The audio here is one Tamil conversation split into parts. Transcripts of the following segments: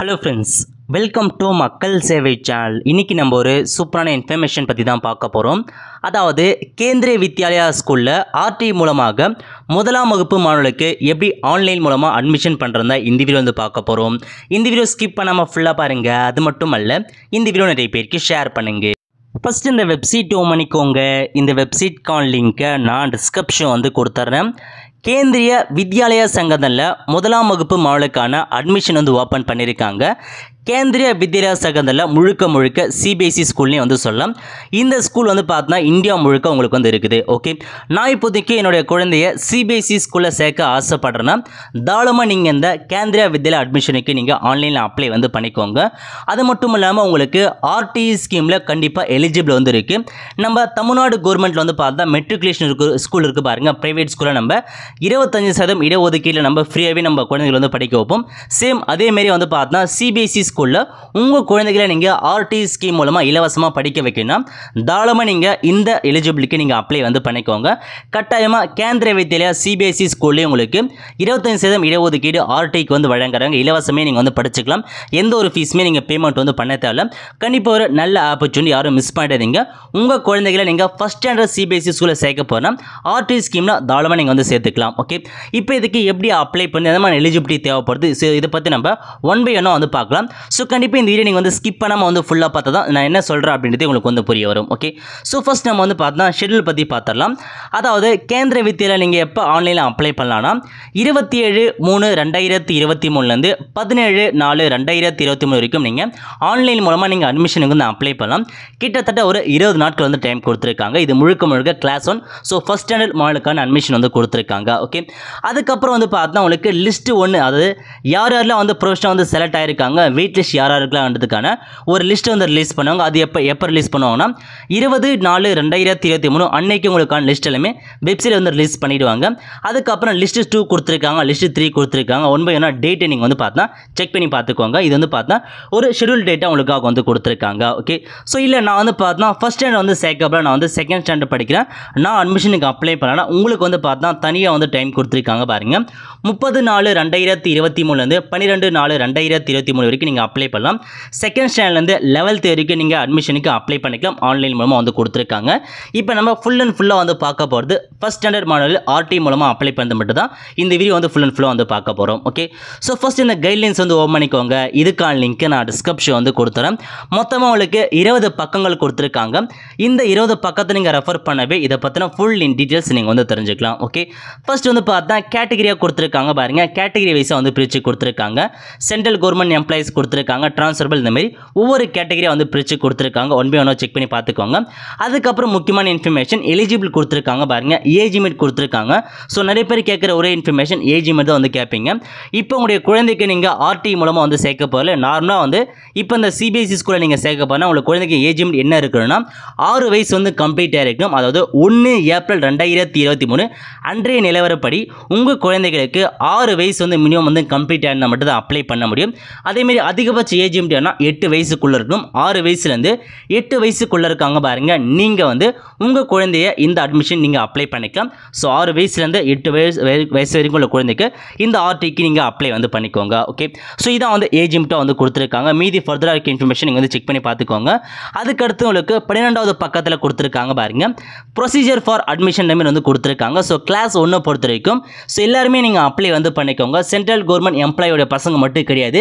ஹலோ ஃப்ரெண்ட்ஸ் வெல்கம் டு மக்கள் சேவை சேனல் இன்றைக்கி நம்ம ஒரு சூப்பரான இன்ஃபர்மேஷன் பற்றி தான் பார்க்க போகிறோம் அதாவது கேந்திரிய வித்யாலயா ஸ்கூலில் ஆர்டி மூலமாக முதலாம் வகுப்பு மாணவர்களுக்கு எப்படி ஆன்லைன் மூலமாக அட்மிஷன் பண்ணுறதா இந்த வீடியோ வந்து பார்க்க போகிறோம் இந்த வீடியோ ஸ்கிப் பண்ணாமல் ஃபுல்லாக பாருங்கள் அது மட்டும் அல்ல இந்த வீடியோ நிறைய பேருக்கு ஷேர் பண்ணுங்கள் ஃபஸ்ட் இந்த வெப்சைட் ஓம் பண்ணிக்கோங்க இந்த வெப்சைட்கான லிங்க்கை நான் டிஸ்கிரிப்ஷன் வந்து கொடுத்துட்றேன் கேந்திரிய வித்யாலயா சங்கத்தில் முதலாம் வகுப்பு மாவளுக்கான அட்மிஷன் வந்து ஓப்பன் பண்ணியிருக்காங்க கேந்திரிய வித்யாலயா சகந்தல முழுக்க முழுக்க சிபிஎஸ்சி e ஸ்கூல்னே வந்து சொல்லலாம் இந்த ஸ்கூல் வந்து பார்த்தீங்கன்னா இந்தியா முழுக்க உங்களுக்கு வந்து இருக்குது ஓகே நான் இப்போதைக்கு என்னுடைய குழந்தைய சிபிஎஸ்சி e ஸ்கூலில் சேர்க்க ஆசைப்படுறேன்னா தாராளமாக நீங்கள் இந்த கேந்திரிய வித்யாலயா அட்மிஷனுக்கு நீங்கள் ஆன்லைனில் அப்ளை வந்து பண்ணிக்கோங்க அது மட்டும் இல்லாமல் உங்களுக்கு ஆர்டிஇ ஸ்கீமில் கண்டிப்பாக எலிஜிபிள் வந்து இருக்குது நம்ம தமிழ்நாடு கவர்மெண்ட்டில் வந்து பார்த்தா மெட்ரிகுலேஷன் இருக்கு ஸ்கூல் இருக்குது பாருங்கள் ப்ரைவேட் ஸ்கூலில் நம்ம இருபத்தஞ்சு சதவீதம் இடஒதுக்கீட்டில் நம்ம ஃப்ரீயாகவே நம்ம குழந்தைகள் வந்து படிக்க வைப்போம் சேம் அதேமாரி வந்து பார்த்தா சிபிஎஸ்சி ஸ்கூலில் உங்கள் குழந்தைகளை நீங்கள் ஆர்டி ஸ்கீம் மூலமாக இலவசமாக படிக்க வைக்கணும்னா தாராளமாக நீங்கள் இந்த எலிஜிபிலிட்டி நீங்கள் அப்ளை வந்து பண்ணிக்கோங்க கட்டாயமாக கேந்திர வித்தியாலயா சிபிஎஸ்சி ஸ்கூல்லேயும் e உங்களுக்கு இருபத்தஞ்சு சதவீதம் இடஒதுக்கீடு ஆர்டிக்கு வந்து வழங்குறாங்க இலவசமே நீங்கள் வந்து படிச்சுக்கலாம் எந்த ஒரு ஃபீஸுமே நீங்கள் பேமெண்ட் வந்து பண்ண தேவையில்ல கண்டிப்பாக ஒரு நல்ல ஆப்பர்ச்சுனிட்டி யாரும் மிஸ் பண்ணிடாதீங்க உங்கள் குழந்தைகளை நீங்கள் ஃபஸ்ட் ஸ்டாண்டர்ட் சிபிஎஸ்சி ஸ்கூலில் சேர்க்க போனால் ஆர்டி ஸ்கீம்னா தாராளமாக நீங்கள் வந்து சேர்த்துக்கலாம் ஓகே இப்போ இதுக்கு எப்படி அப்ளை பண்ணி எந்த மாதிரி எலிஜிபிலிட்டி தேவைப்படுது இதை பற்றி நம்ம ஒன் பை ஒன்னாக வந்து பார்க்கலாம் ஸோ கண்டிப்பாக இந்த வீடியோ நீங்கள் வந்து ஸ்கிப் பண்ணாமல் வந்து ஃபுல்லாக பார்த்தா தான் நான் என்ன சொல்கிறேன் அப்படின்றது உங்களுக்கு வந்து புரிய வரும் ஓகே ஸோ ஃபஸ்ட் நம்ம வந்து பார்த்தா ஷெட்யூல் பற்றி பார்த்துடலாம் அதாவது கேந்திர வித்தியில் நீங்கள் எப்போ ஆன்லைனில் அப்ளை பண்ணலாம்னா இருபத்தி ஏழு மூணு ரெண்டாயிரத்தி இருபத்தி மூணுலேருந்து பதினேழு நாலு ரெண்டாயிரத்தி இருபத்தி மூணு வரைக்கும் நீங்கள் ஆன்லைன் மூலமாக நீங்கள் அட்மிஷனுக்கு வந்து அப்ளை பண்ணலாம் கிட்டத்தட்ட ஒரு இருபது நாட்கள் வந்து டைம் கொடுத்துருக்காங்க இது முழுக்க முழுக்க class one so first standard மாடலுக்கான அட்மிஷன் வந்து கொடுத்துருக்காங்க ஓகே அதுக்கப்புறம் வந்து பார்த்தா உங்களுக்கு லிஸ்ட்டு ஒன்று அதாவது யார் யாரெல்லாம் வந்து ப்ரொஃபஷனாக வந்து செலக்ட் ஆகிருக்காங்க வெயிட் வெயிட் லிஸ்ட் யாராக இருக்கலாம்ன்றதுக்கான ஒரு லிஸ்ட் வந்து ரிலீஸ் பண்ணுவாங்க அது எப்போ எப்போ ரிலீஸ் பண்ணுவாங்கன்னா இருபது நாலு ரெண்டாயிரத்தி இருபத்தி மூணு அன்னைக்கு உங்களுக்கான லிஸ்ட் எல்லாமே வெப்சைட் வந்து ரிலீஸ் பண்ணிடுவாங்க அதுக்கப்புறம் லிஸ்ட் டூ கொடுத்துருக்காங்க லிஸ்ட் த்ரீ கொடுத்துருக்காங்க ஒன் பை ஒன்னா டேட்டை நீங்கள் வந்து பார்த்தா செக் பண்ணி பார்த்துக்கோங்க இது வந்து பார்த்தா ஒரு ஷெடியூல் டேட்டை உங்களுக்காக வந்து கொடுத்துருக்காங்க ஓகே ஸோ இல்லை நான் வந்து பார்த்தா ஃபஸ்ட் ஸ்டாண்டர்ட் வந்து சேர்க்கப்பல நான் வந்து செகண்ட் ஸ்டாண்டர்ட் படிக்கிறேன் நான் அட்மிஷனுக்கு அப்ளை பண்ணேன்னா உங்களுக்கு வந்து பார்த்தா தனியாக வந்து டைம் கொடுத்துருக்காங்க பாருங்கள் முப்பது நாலு ரெண்டாயிரத்தி இருபத்தி மூணுலேருந்து பன்னிரெண்டு நாலு ரெண்டாயிரத்தி இருபத்தி மூணு வரைக்கும் நீங்கள் அப்ளை பண்ணலாம் செகண்ட் ஸ்டாண்டர்ட்லேருந்து லெவல்த் வரைக்கும் நீங்கள் அட்மிஷனுக்கு அப்ளை பண்ணிக்கலாம் ஆன்லைன் மூலமாக வந்து கொடுத்துருக்காங்க இப்போ நம்ம ஃபுல் அண்ட் ஃபுல்லாக வந்து பார்க்க போகிறது ஃபஸ்ட் ஸ்டாண்டர்ட் மாடல் ஆர்டி மூலமாக அப்ளை பண்ணது மட்டும் தான் இந்த வீடியோ வந்து ஃபுல் அண்ட் ஃபுல்லாக வந்து பார்க்க போகிறோம் ஓகே ஸோ ஃபஸ்ட் இந்த கைட்லைன்ஸ் வந்து ஓப்பன் பண்ணிக்கோங்க இதுக்கான லிங்க்கு நான் டிஸ்கிரிப்ஷன் வந்து கொடுத்துறேன் மொத்தமாக உங்களுக்கு இருபது பக்கங்கள் கொடுத்துருக்காங்க இந்த இருபது பக்கத்தை நீங்கள் ரெஃபர் பண்ணவே இதை பற்றின ஃபுல் இன் டீட்டெயில்ஸ் நீங்கள் வந்து தெரிஞ்சுக்கலாம் ஓகே ஃபர்ஸ்ட் வந்து பார்த்தா கேட்டகரியாக கொடுத்துருக்காங்க பாருங்கள் கேட்டகரி வைஸாக வந்து பிரித்து கொடுத்துருக்காங்க சென்ட்ரல் கவர்மெண்ட் எம்ப்ளாயிஸ் கொடுத்துருக்காங்க கொடுத்துருக்காங்க ட்ரான்ஸ்ஃபர்பிள் இந்தமாரி ஒவ்வொரு கேட்டகரியாக வந்து பிரித்து கொடுத்துருக்காங்க ஒன் பை ஒன்னாக செக் பண்ணி பார்த்துக்கோங்க அதுக்கப்புறம் முக்கியமான இன்ஃபர்மேஷன் எலிஜிபிள் கொடுத்துருக்காங்க பாருங்கள் ஏஜிமெண்ட் கொடுத்துருக்காங்க ஸோ நிறைய பேர் கேட்குற ஒரே இன்ஃபர்மேஷன் ஏஜிமெண்ட் தான் வந்து கேட்பீங்க இப்போ உங்களுடைய குழந்தைக்கு நீங்கள் ஆர்டி e மூலமாக வந்து சேர்க்க போகல நார்மலாக வந்து இப்போ இந்த சிபிஎஸ்சி ஸ்கூலில் e நீங்கள் சேர்க்க போனால் உங்கள் குழந்தைக்கு ஏஜிமெண்ட் என்ன இருக்குன்னா ஆறு வயசு வந்து கம்ப்ளீட் ஆகிருக்கும் அதாவது ஒன்று ஏப்ரல் ரெண்டாயிரத்தி இருபத்தி மூணு அன்றைய நிலவரப்படி உங்கள் குழந்தைகளுக்கு ஆறு வயசு வந்து மினிமம் வந்து கம்ப்ளீட் ஆகிருந்தால் மட்டும் தான் அப்ளை பண்ண முடியும் அதேமாரி அதிகபட்ச ஏஜ் லிமிட்னா எட்டு வயசுக்குள்ளே இருக்கும் ஆறு வயசுலேருந்து எட்டு வயசுக்குள்ளே இருக்காங்க பாருங்கள் நீங்கள் வந்து உங்கள் குழந்தைய இந்த அட்மிஷன் நீங்கள் அப்ளை பண்ணிக்கலாம் ஸோ ஆறு வயசுலேருந்து எட்டு வயசு வயசு வரைக்கும் உள்ள குழந்தைக்கு இந்த ஆர்டிக்கு நீங்கள் அப்ளை வந்து பண்ணிக்கோங்க ஓகே ஸோ இதான் வந்து ஏஜ் லிமிட்டாக வந்து கொடுத்துருக்காங்க மீதி ஃபர்தராக இருக்க இன்ஃபர்மேஷன் நீங்கள் வந்து செக் பண்ணி பார்த்துக்கோங்க அதுக்கடுத்து உங்களுக்கு பன்னிரெண்டாவது பக்கத்தில் கொடுத்துருக்காங்க பாருங்கள் ப்ரொசீஜர் ஃபார் அட்மிஷன் நம்பர் வந்து கொடுத்துருக்காங்க ஸோ கிளாஸ் ஒன்று பொறுத்த வரைக்கும் ஸோ எல்லாருமே நீங்கள் அப்ளை வந்து பண்ணிக்கோங்க சென்ட்ரல் கவர்மெண்ட் எம்ப்ளாயோட பசங்க மட்டும் கிடையாது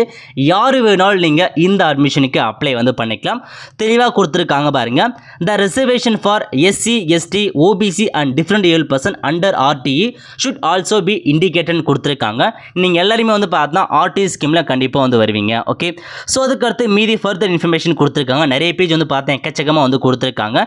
யார் வேணாலும் நீங்கள் இந்த அட்மிஷனுக்கு அப்ளை வந்து பண்ணிக்கலாம் தெளிவாக கொடுத்துருக்காங்க பாருங்கள் the reservation e for SC ST OBC and different ஏழு percent under RTE should also be indicated கொடுத்துருக்காங்க நீங்கள் எல்லாருமே வந்து பார்த்தா ஆர்டிஇ ஸ்கீமில் e கண்டிப்பாக வந்து வருவீங்க ஓகே ஸோ அதுக்கடுத்து மீதி ஃபர்தர் இன்ஃபர்மேஷன் கொடுத்துருக்காங்க நிறைய பேஜ் வந்து பார்த்தேன் எக்கச்சக்கமாக வந்து கொடுத்துருக்காங்க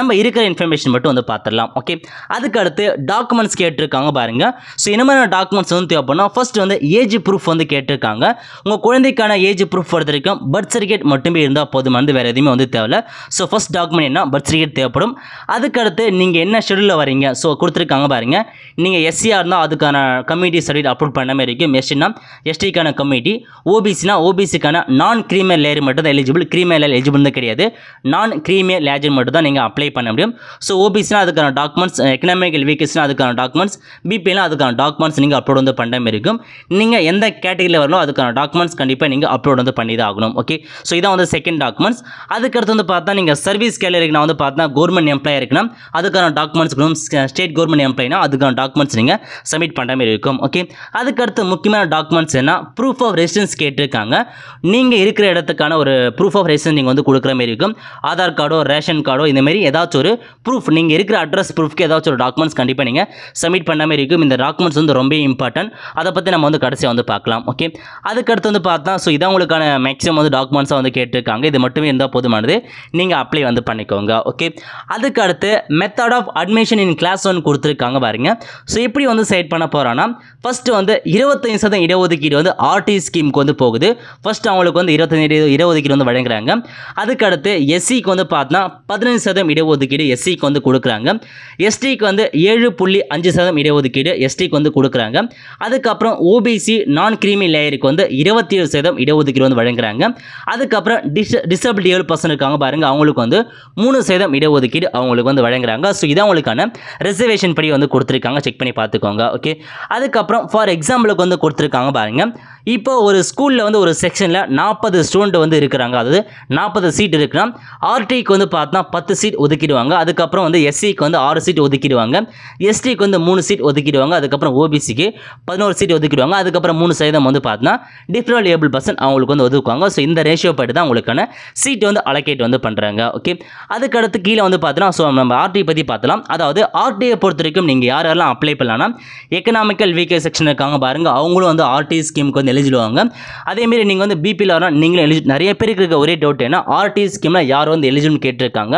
நம்ம இருக்கிற இன்ஃபர்மேஷன் மட்டும் வந்து பார்த்துடலாம் ஓகே அதுக்கடுத்து டாக்குமெண்ட்ஸ் கேட்டிருக்காங்க பாருங்கள் ஸோ என்ன மாதிரி டாக்குமெண்ட்ஸ் வந்து தேவைப்படும் ஃபஸ்ட் வந்து ஏஜ் ப்ரூஃப் வந்து கேட்டிருக்காங்க உங்கள் குழந்தைக்கான ஏஜ் மேரேஜ் ப்ரூஃப் பொறுத்த வரைக்கும் பர்த் சர்டிஃபிகேட் மட்டுமே இருந்தால் போதும் வந்து வேறு எதுவுமே வந்து தேவையில்ல ஸோ ஃபஸ்ட் டாக்குமெண்ட் என்ன பர்த் சர்டிஃபிகேட் தேவைப்படும் அதுக்கடுத்து நீங்கள் என்ன ஷெடியூலில் வரீங்க ஸோ கொடுத்துருக்காங்க பாருங்கள் நீங்கள் எஸ்சியாக இருந்தால் அதுக்கான கமிட்டி சர்டிஃபிகேட் அப்ரூவ் பண்ண மாதிரி இருக்கும் எஸ்டினா எஸ்டிக்கான கமிட்டி ஓபிசினா ஓபிசிக்கான நான் க்ரீமியர் லேயர் மட்டும் தான் எலிஜிபிள் க்ரீமியர் லேயர் எலிஜிபிள் தான் கிடையாது நான் க்ரீமியர் லேஜர் மட்டும் தான் நீங்கள் அப்ளை பண்ண முடியும் ஸோ ஓபிசினா அதுக்கான டாக்குமெண்ட்ஸ் எக்கனாமிக்கல் வீக்கஸ்னால் அதுக்கான டாக்குமெண்ட்ஸ் பிபிஎல்லாம் அதுக்கான டாக்குமெண்ட்ஸ் நீங்கள் அப்லோட் வந்து பண்ண மாதிரி இருக்கும் நீங்கள் எந்த கேட்டகரியில் வரலோ அதுக்கான டாக்குமெண்ட்ஸ் கண்டிப்பாக நீங்கள் அப்லோட் அப்லோட் வந்து பண்ணி தான் ஆகணும் ஓகே ஸோ இதான் வந்து செகண்ட் டாக்குமெண்ட்ஸ் அதுக்கடுத்து வந்து பார்த்தா நீங்கள் சர்வீஸ் கேலரிக்கு வந்து பார்த்தா கவர்மெண்ட் எம்ப்ளாயாக இருக்குன்னா அதுக்கான டாக்குமெண்ட்ஸ் இருக்கணும் ஸ்டேட் கவர்மெண்ட் எம்ப்ளாயினா அதுக்கான டாக்குமெண்ட்ஸ் நீங்கள் சப்மிட் பண்ணுற மாதிரி இருக்கும் ஓகே அதுக்கடுத்து முக்கியமான டாக்குமெண்ட்ஸ் என்ன ப்ரூஃப் ஆஃப் ரெசிடன்ஸ் கேட்டிருக்காங்க நீங்கள் இருக்கிற இடத்துக்கான ஒரு ப்ரூஃப் ஆஃப் ரெசிடன்ஸ் நீங்கள் வந்து கொடுக்குற மாதிரி இருக்கும் ஆதார் கார்டோ ரேஷன் கார்டோ இந்தமாரி ஏதாச்சும் ஒரு ப்ரூஃப் நீங்கள் இருக்கிற அட்ரஸ் ப்ரூஃப்க்கு ஏதாச்சும் ஒரு டாக்குமெண்ட்ஸ் கண்டிப்பாக நீங்கள் சப்மிட் பண்ண மாதிரி இருக்கும் இந்த டாக்குமெண்ட்ஸ் வந்து ரொம்ப இம்பார்ட்டன்ட் அதை பற்றி நம்ம வந்து கடைசியாக வந்து பார்க்கலாம் ஓகே அதுக்கடுத்து வந்து பார்த்தா ஸோ இதான் உங்களுக்கு உங்களுக்கான மேக்ஸிமம் வந்து டாக்குமெண்ட்ஸாக வந்து கேட்டிருக்காங்க இது மட்டுமே இருந்தால் போதுமானது நீங்கள் அப்ளை வந்து பண்ணிக்கோங்க ஓகே அதுக்கு அடுத்து method of admission in class one கொடுத்துருக்காங்க பாருங்க ஸோ எப்படி வந்து செலக்ட் பண்ண போகிறோன்னா ஃபஸ்ட்டு வந்து இருபத்தஞ்சு சதம் இடஒதுக்கீடு வந்து ஆர்டி ஸ்கீமுக்கு வந்து போகுது ஃபஸ்ட்டு அவங்களுக்கு வந்து இருபத்தஞ்சு இடஒதுக்கீடு வந்து வழங்குறாங்க அதுக்கடுத்து எஸ்சிக்கு வந்து பார்த்தா பதினஞ்சு சதம் இடஒதுக்கீடு எஸ்சிக்கு வந்து கொடுக்குறாங்க எஸ்டிக்கு வந்து ஏழு புள்ளி அஞ்சு சதம் இடஒதுக்கீடு எஸ்டிக்கு வந்து கொடுக்குறாங்க அதுக்கப்புறம் ஓபிசி நான் கிரீமி லேயருக்கு வந்து இருபத்தி ஏழு சதம் இடஒதுக்கீடு ஒதுக்கீடு வந்து வழங்குறாங்க அதுக்கப்புறம் டிஸ் டிசபிள் ஏழு பர்சன்ட் இருக்காங்க பாருங்கள் அவங்களுக்கு வந்து மூணு சதவீதம் இடஒதுக்கீடு அவங்களுக்கு வந்து வழங்குறாங்க ஸோ இதை அவங்களுக்கான ரிசர்வேஷன் படி வந்து கொடுத்துருக்காங்க செக் பண்ணி பார்த்துக்கோங்க ஓகே அதுக்கப்புறம் ஃபார் எக்ஸாம்பிளுக்கு வந்து கொடுத்துருக்காங்க பாருங்கள் இப்போ ஒரு ஸ்கூலில் வந்து ஒரு செக்ஷனில் நாற்பது ஸ்டூடெண்ட் வந்து இருக்கிறாங்க அதாவது நாற்பது சீட் இருக்குன்னா ஆர்டிக்கு வந்து பார்த்தா பத்து சீட் ஒதுக்கிடுவாங்க அதுக்கப்புறம் வந்து எஸ்சிக்கு வந்து ஆறு சீட் ஒதுக்கிடுவாங்க எஸ்டிக்கு வந்து மூணு சீட் ஒதுக்கிடுவாங்க அதுக்கப்புறம் ஓபிசிக்கு பதினோரு சீட் ஒதுக்கிடுவாங்க அதுக்கப்புறம் மூணு சதவீதம் வந்து பார்த்தா டிஃபரல் ஏபிள் பர்சன் அவங்களுக்கு உங்களுக்கு வந்து ஒதுக்குவாங்க ஸோ இந்த ரேஷியோ படி தான் உங்களுக்கான சீட்டு வந்து அலகேட் வந்து பண்ணுறாங்க ஓகே அதுக்கடுத்து கீழே வந்து பார்த்தோம்னா ஸோ நம்ம ஆர்டிஐ பற்றி பார்த்தலாம் அதாவது ஆர்டிஐ பொறுத்த வரைக்கும் நீங்கள் யார் யாரெல்லாம் அப்ளை பண்ணலாம்னா எக்கனாமிக்கல் வீக்கே செக்ஷன் இருக்காங்க பாருங்கள் அவங்களும் வந்து ஆர்டிஐ ஸ்கீமுக்கு வந்து எலிஜிபிள் ஆவாங்க அதேமாரி நீங்கள் வந்து பிபியில் வரலாம் நீங்களும் எலிஜி நிறைய பேருக்கு இருக்க ஒரே டவுட் ஏன்னா ஆர்டிஐ ஸ்கீமில் யார் வந்து எலிஜிபிள் கேட்டிருக்காங்க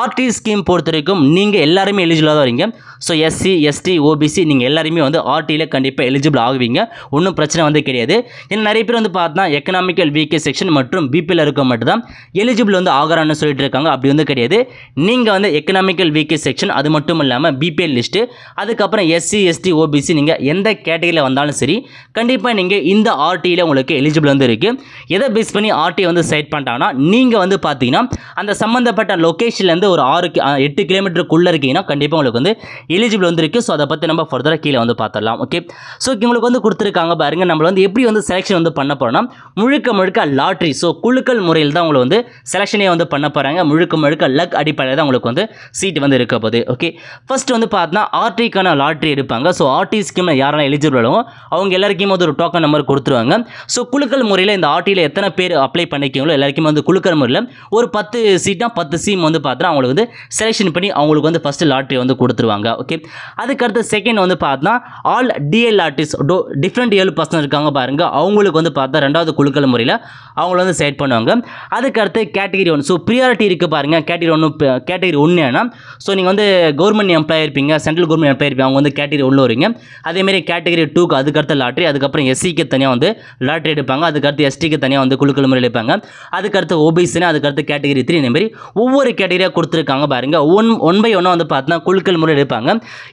ஆர்டிஐ ஸ்கீம் பொறுத்த வரைக்கும் நீங்கள் எல்லாருமே எலிஜிபிளாக தான் வரீங்க ஸோ எஸ்சி எஸ்டி ஓபிசி நீங்கள் எல்லாருமே வந்து ஆர்டியில் கண்டிப்பாக எலிஜிபிள் ஆகுவீங்க ஒன்றும் பிரச்சனை வந்து கிடையாது ஏன்னா நிறைய பேர் வந்து பார்த்தா எக்கனாமிக் எக்கனாமிக்கல் வீக்கே செக்ஷன் மற்றும் பிபியில் இருக்க மட்டும் தான் எலிஜிபிள் வந்து ஆகிறான்னு சொல்லிட்டு இருக்காங்க அப்படி வந்து கிடையாது நீங்கள் வந்து எக்கனாமிக்கல் வீக்கே செக்ஷன் அது மட்டும் இல்லாமல் பிபிஎல் லிஸ்ட்டு அதுக்கப்புறம் எஸ்சி எஸ்டி ஓபிசி நீங்கள் எந்த கேட்டகரியில் வந்தாலும் சரி கண்டிப்பாக நீங்கள் இந்த ஆர்டியில் உங்களுக்கு எலிஜிபிள் வந்து இருக்குது எதை பேஸ் பண்ணி ஆர்டியை வந்து செலக்ட் பண்ணிட்டாங்கன்னா நீங்கள் வந்து பார்த்தீங்கன்னா அந்த சம்மந்தப்பட்ட லொக்கேஷன்லேருந்து ஒரு ஆறு எட்டு கிலோமீட்டருக்குள்ளே இருக்கீங்கன்னா கண்டிப்பாக உங்களுக்கு வந்து எலிஜிபிள் வந்துருக்கு ஸோ அதை பற்றி நம்ம ஃபர்தராக கீழே வந்து பார்த்துடலாம் ஓகே ஸோ இவங்களுக்கு வந்து கொடுத்துருக்காங்க பாருங்கள் நம்மளை வந்து எப்படி வந்து செலெக்ஷன் வந்து பண்ண போகிறோம்னா முழுக்க முழுக்க லாட்ரி ஸோ குழுக்கள் முறையில் தான் உங்களை வந்து செலெக்ஷனே வந்து பண்ண போகிறாங்க முழுக்க முழுக்க லக் அடிப்படையில் தான் உங்களுக்கு வந்து சீட் வந்து இருக்க போகுது ஓகே ஃபர்ஸ்ட் வந்து பார்த்தீங்கன்னா ஆர்டிக்கான லாட்ரி எடுப்பாங்க ஸோ ஆர்டி ஸ்கீமில் யாரெல்லாம் எலிஜிபிளோ அவங்க எல்லாருக்குமே வந்து ஒரு டோக்கன் நம்பர் கொடுத்துருவாங்க ஸோ குழுக்கள் முறையில் இந்த ஆர்டியில் எத்தனை பேர் அப்ளை பண்ணிக்கீங்களோ எல்லாருக்குமே வந்து குழுக்கள் முறையில் ஒரு பத்து சீட்னா பத்து சீம் வந்து பார்த்தா அவங்களுக்கு வந்து செலெக்ஷன் பண்ணி அவங்களுக்கு வந்து ஃபஸ்ட்டு லாட்ரி வந்து கொடுத்துருவாங்க ஓகே அதுக்கடுத்து செகண்ட் வந்து பார்த்தா all DL artist do different ஏழு பர்சன் இருக்காங்க பாருங்கள் அவங்களுக்கு வந்து பார்த்தா ரெண்டாவது குழுக்கள் முறையில் அவங்கள வந்து செலக்ட் பண்ணுவாங்க அதுக்கடுத்து கேட்டகிரி ஒன் ஸோ ப்ரியாரிட்டி இருக்குது பாருங்கள் கேட்டகிரி ஒன்று கேட்டகிரி ஒன்றுனா ஸோ நீங்கள் வந்து கவர்மெண்ட் எம்ப்ளாயி இருப்பீங்க சென்ட்ரல் கவர்மெண்ட் எம்ப்ளாயி இருப்பீங்க அவங்க வந்து கேட்டகிரி ஒன்று வருவீங்க அதேமாரி கேட்டகிரி டூக்கு அதுக்கடுத்து லாட்ரி அதுக்கப்புறம் எஸ்சிக்கு தனியாக வந்து லாட்ரி எடுப்பாங்க அதுக்கடுத்து எஸ்டிக்கு தனியாக வந்து குழுக்கள் முறையில் எடுப்பாங்க அதுக்கடுத்து ஓபிசினா அதுக்கடுத்து கேட்டகிரி த்ரீ இந்தமாரி ஒவ்வொரு கேட்டகிரியாக கொடுத்துருக்காங்க பாருங்கள் ஒன் ஒன் பை ஒன்றா வந்து பார்த்தீங்கன்னா குழுக்கள் முறையில் எடுப்பாங்க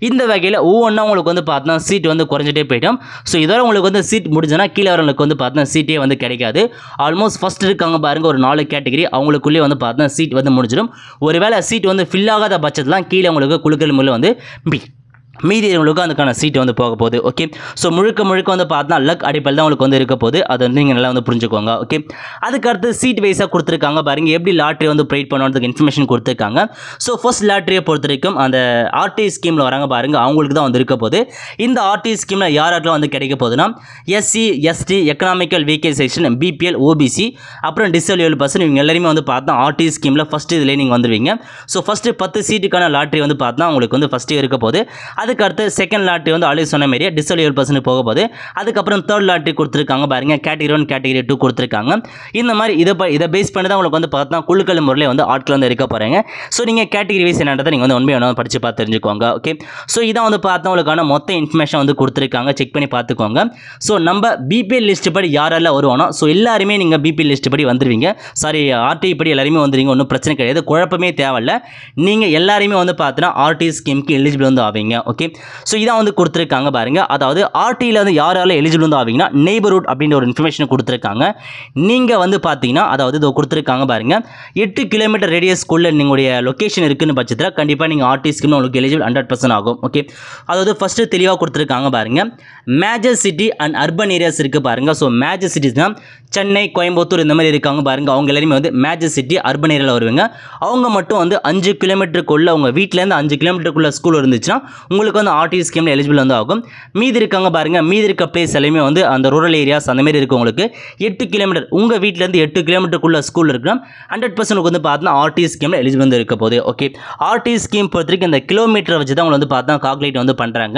இந்த வகையில் ஒவ்வொன்றா உங்களுக்கு வந்து பார்த்தீங்கன்னா சீட் வந்து குறைஞ்சிட்டே போயிட்டோம் ஸோ இதோட உங்களுக்கு வந்து சீட் முடிஞ்சதுன்னா கீழே வரவங்களுக்கு வந்து பார்த்தீங்கன்னா சீட்டே வந்து கிடைக்காது ஆல்மோஸ்ட் ஃபஸ்ட் இருக்காங்க பாருங்க ஒரு நாலு கேட்டகரி அவங்களுக்குள்ளே வந்து பார்த்தா சீட் வந்து முடிஞ்சிடும் ஒருவேளை சீட் வந்து ஃபில் ஆகாத பட்சத்தில் கீழே உங்களுக்கு குழுக்கள் முறையில் வந்து மீதி உங்களுக்கு அதுக்கான சீட்டு வந்து போக போகுது ஓகே ஸோ முழுக்க முழுக்க வந்து பார்த்தா லக் அடிப்படையில் தான் உங்களுக்கு வந்து இருக்க போகுது அதை வந்து நீங்கள் நல்லா வந்து புரிஞ்சுக்கோங்க ஓகே அதுக்கடுத்து சீட் வைஸாக கொடுத்துருக்காங்க பாருங்க எப்படி லாட்ரி வந்து ப்ரைட் பண்ணுறதுக்கு இன்ஃபர்மேஷன் கொடுத்துருக்காங்க ஸோ ஃபர்ஸ்ட் லாட்ரியை பொறுத்த வரைக்கும் அந்த ஆர்டி ஸ்கீமில் வராங்க பாருங்க அவங்களுக்கு தான் வந்து இருக்க போகுது இந்த ஆர்டி ஸ்கீமில் யார் வந்து கிடைக்க போகுதுன்னா SC ST economical weaker section BPL OBC அப்புறம் டிசபிள் பர்சன் இவங்க எல்லாருமே வந்து பார்த்தா ஆர்டி ஸ்கீமில் ஃபஸ்ட்டு இதில் நீங்கள் வந்துடுவீங்க ஸோ ஃபஸ்ட்டு பத்து சீட்டுக்கான லாட்ரி வந்து பார்த்தா உங்களுக்கு வந்து ஃபஸ்ட்டு இருக்க போகுது அது அதுக்கு அடுத்து செகண்ட் லாட்ரி வந்து ஆல்ரெடி சொன்ன மாரியே டிசலியல் பர்சன்ட் போக போது அதுக்கப்புறம் தேர்ட் லாட்டு கொடுத்துருக்காங்க பாருங்க கேட்டகரி ஒன் கேட்டகரி டூ கொடுத்துருக்காங்க இந்த மாதிரி இதை இதை பேஸ் பண்ணி தான் உங்களுக்கு வந்து பார்த்தா குழுக்கள் முறையில் வந்து ஆட்கள் வந்து இருக்க போகிறாங்க ஸோ நீங்கள் கேட்டகரி வைஸ் என்னன்றதை நீங்கள் வந்து ஒன் படிச்சு படித்து பார்த்து தெரிஞ்சுக்கோங்க ஓகே ஸோ இதான் வந்து பார்த்தா உங்களுக்கான மொத்த இன்ஃபர்மேஷன் வந்து கொடுத்துருக்காங்க செக் பண்ணி பார்த்துக்கோங்க ஸோ நம்ம பிபிஎல் லிஸ்ட் படி யாரெல்லாம் வருவானோ ஸோ எல்லாருமே நீங்கள் பிபிஎல் லிஸ்ட் படி வந்துடுவீங்க சாரி ஆர்டிஐ படி எல்லாருமே வந்துடுவீங்க ஒன்றும் பிரச்சனை கிடையாது குழப்பமே தேவையில்லை நீங்கள் எல்லாருமே வந்து பார்த்தீங்கன்னா ஆர்டிஐ ஸ்கீமுக்கு எலிஜிபிள் வந்து ஆவீங்க ஓகே ஸோ இதான் வந்து கொடுத்துருக்காங்க பாருங்கள் அதாவது ஆர்டியில் வந்து யார் யாரில் எலிஜிபிள் வந்து ஆவீங்கன்னா நெய்பர்ஹுட் அப்படின்ற ஒரு இன்ஃபர்மேஷன் கொடுத்துருக்காங்க நீங்கள் வந்து பார்த்தீங்கன்னா அதாவது இதை கொடுத்துருக்காங்க பாருங்கள் எட்டு கிலோமீட்டர் ரேடியஸ்குள்ளே நீங்களுடைய லொக்கேஷன் இருக்குன்னு பட்சத்தில் கண்டிப்பாக நீங்கள் ஆர்டி ஸ்கீம் உங்களுக்கு எலிஜிபிள் ஹண்ட்ரட் பர்சன்ட் ஆகும் ஓகே அதாவது ஃபஸ்ட்டு தெளிவாக கொடுத்துருக்காங்க பாருங்கள் major city and urban areas இருக்குது பாருங்கள் ஸோ மேஜர் சிட்டிஸ் தான் சென்னை கோயம்புத்தூர் இந்த மாதிரி இருக்காங்க பாருங்கள் அவங்க எல்லாருமே வந்து மேஜர் சிட்டி அர்பன் ஏரியாவில் வருவாங்க அவங்க மட்டும் வந்து அஞ்சு கிலோமீட்டருக்குள்ளே அவங்க வீட்டிலேருந்து அஞ்சு கிலோமீட்டருக்குள்ளே ஸ்கூல் இருந்துச்சுன்னா உங்களுக்கு வந்து ஆர்டிவி ஸ்கீம் எலிஜிபிள் வந்து ஆகும் மீதி இருக்காங்க பாருங்கள் மீதி இருக்க பிளேஸ் எல்லாமே வந்து அந்த ரூரல் ஏரியாஸ் அந்த மாதிரி உங்களுக்கு எட்டு கிலோமீட்டர் உங்கள் வீட்டிலேருந்து எட்டு கிலோமீட்டருக்குள்ளே ஸ்கூல் இருக்கலாம் ஹண்ட்ரட் பர்சன்ட் வந்து பார்த்தா ஆர்டி ஸ்கீம் எலிஜிபிள் வந்து இருக்க போது ஓகே ஆர்டி ஸ்கீம் பொறுத்த வரைக்கும் இந்த கிலோமீட்டரை வச்சு தான் உங்களை வந்து பார்த்தா கால்குலேட் வந்து பண்ணுறாங்க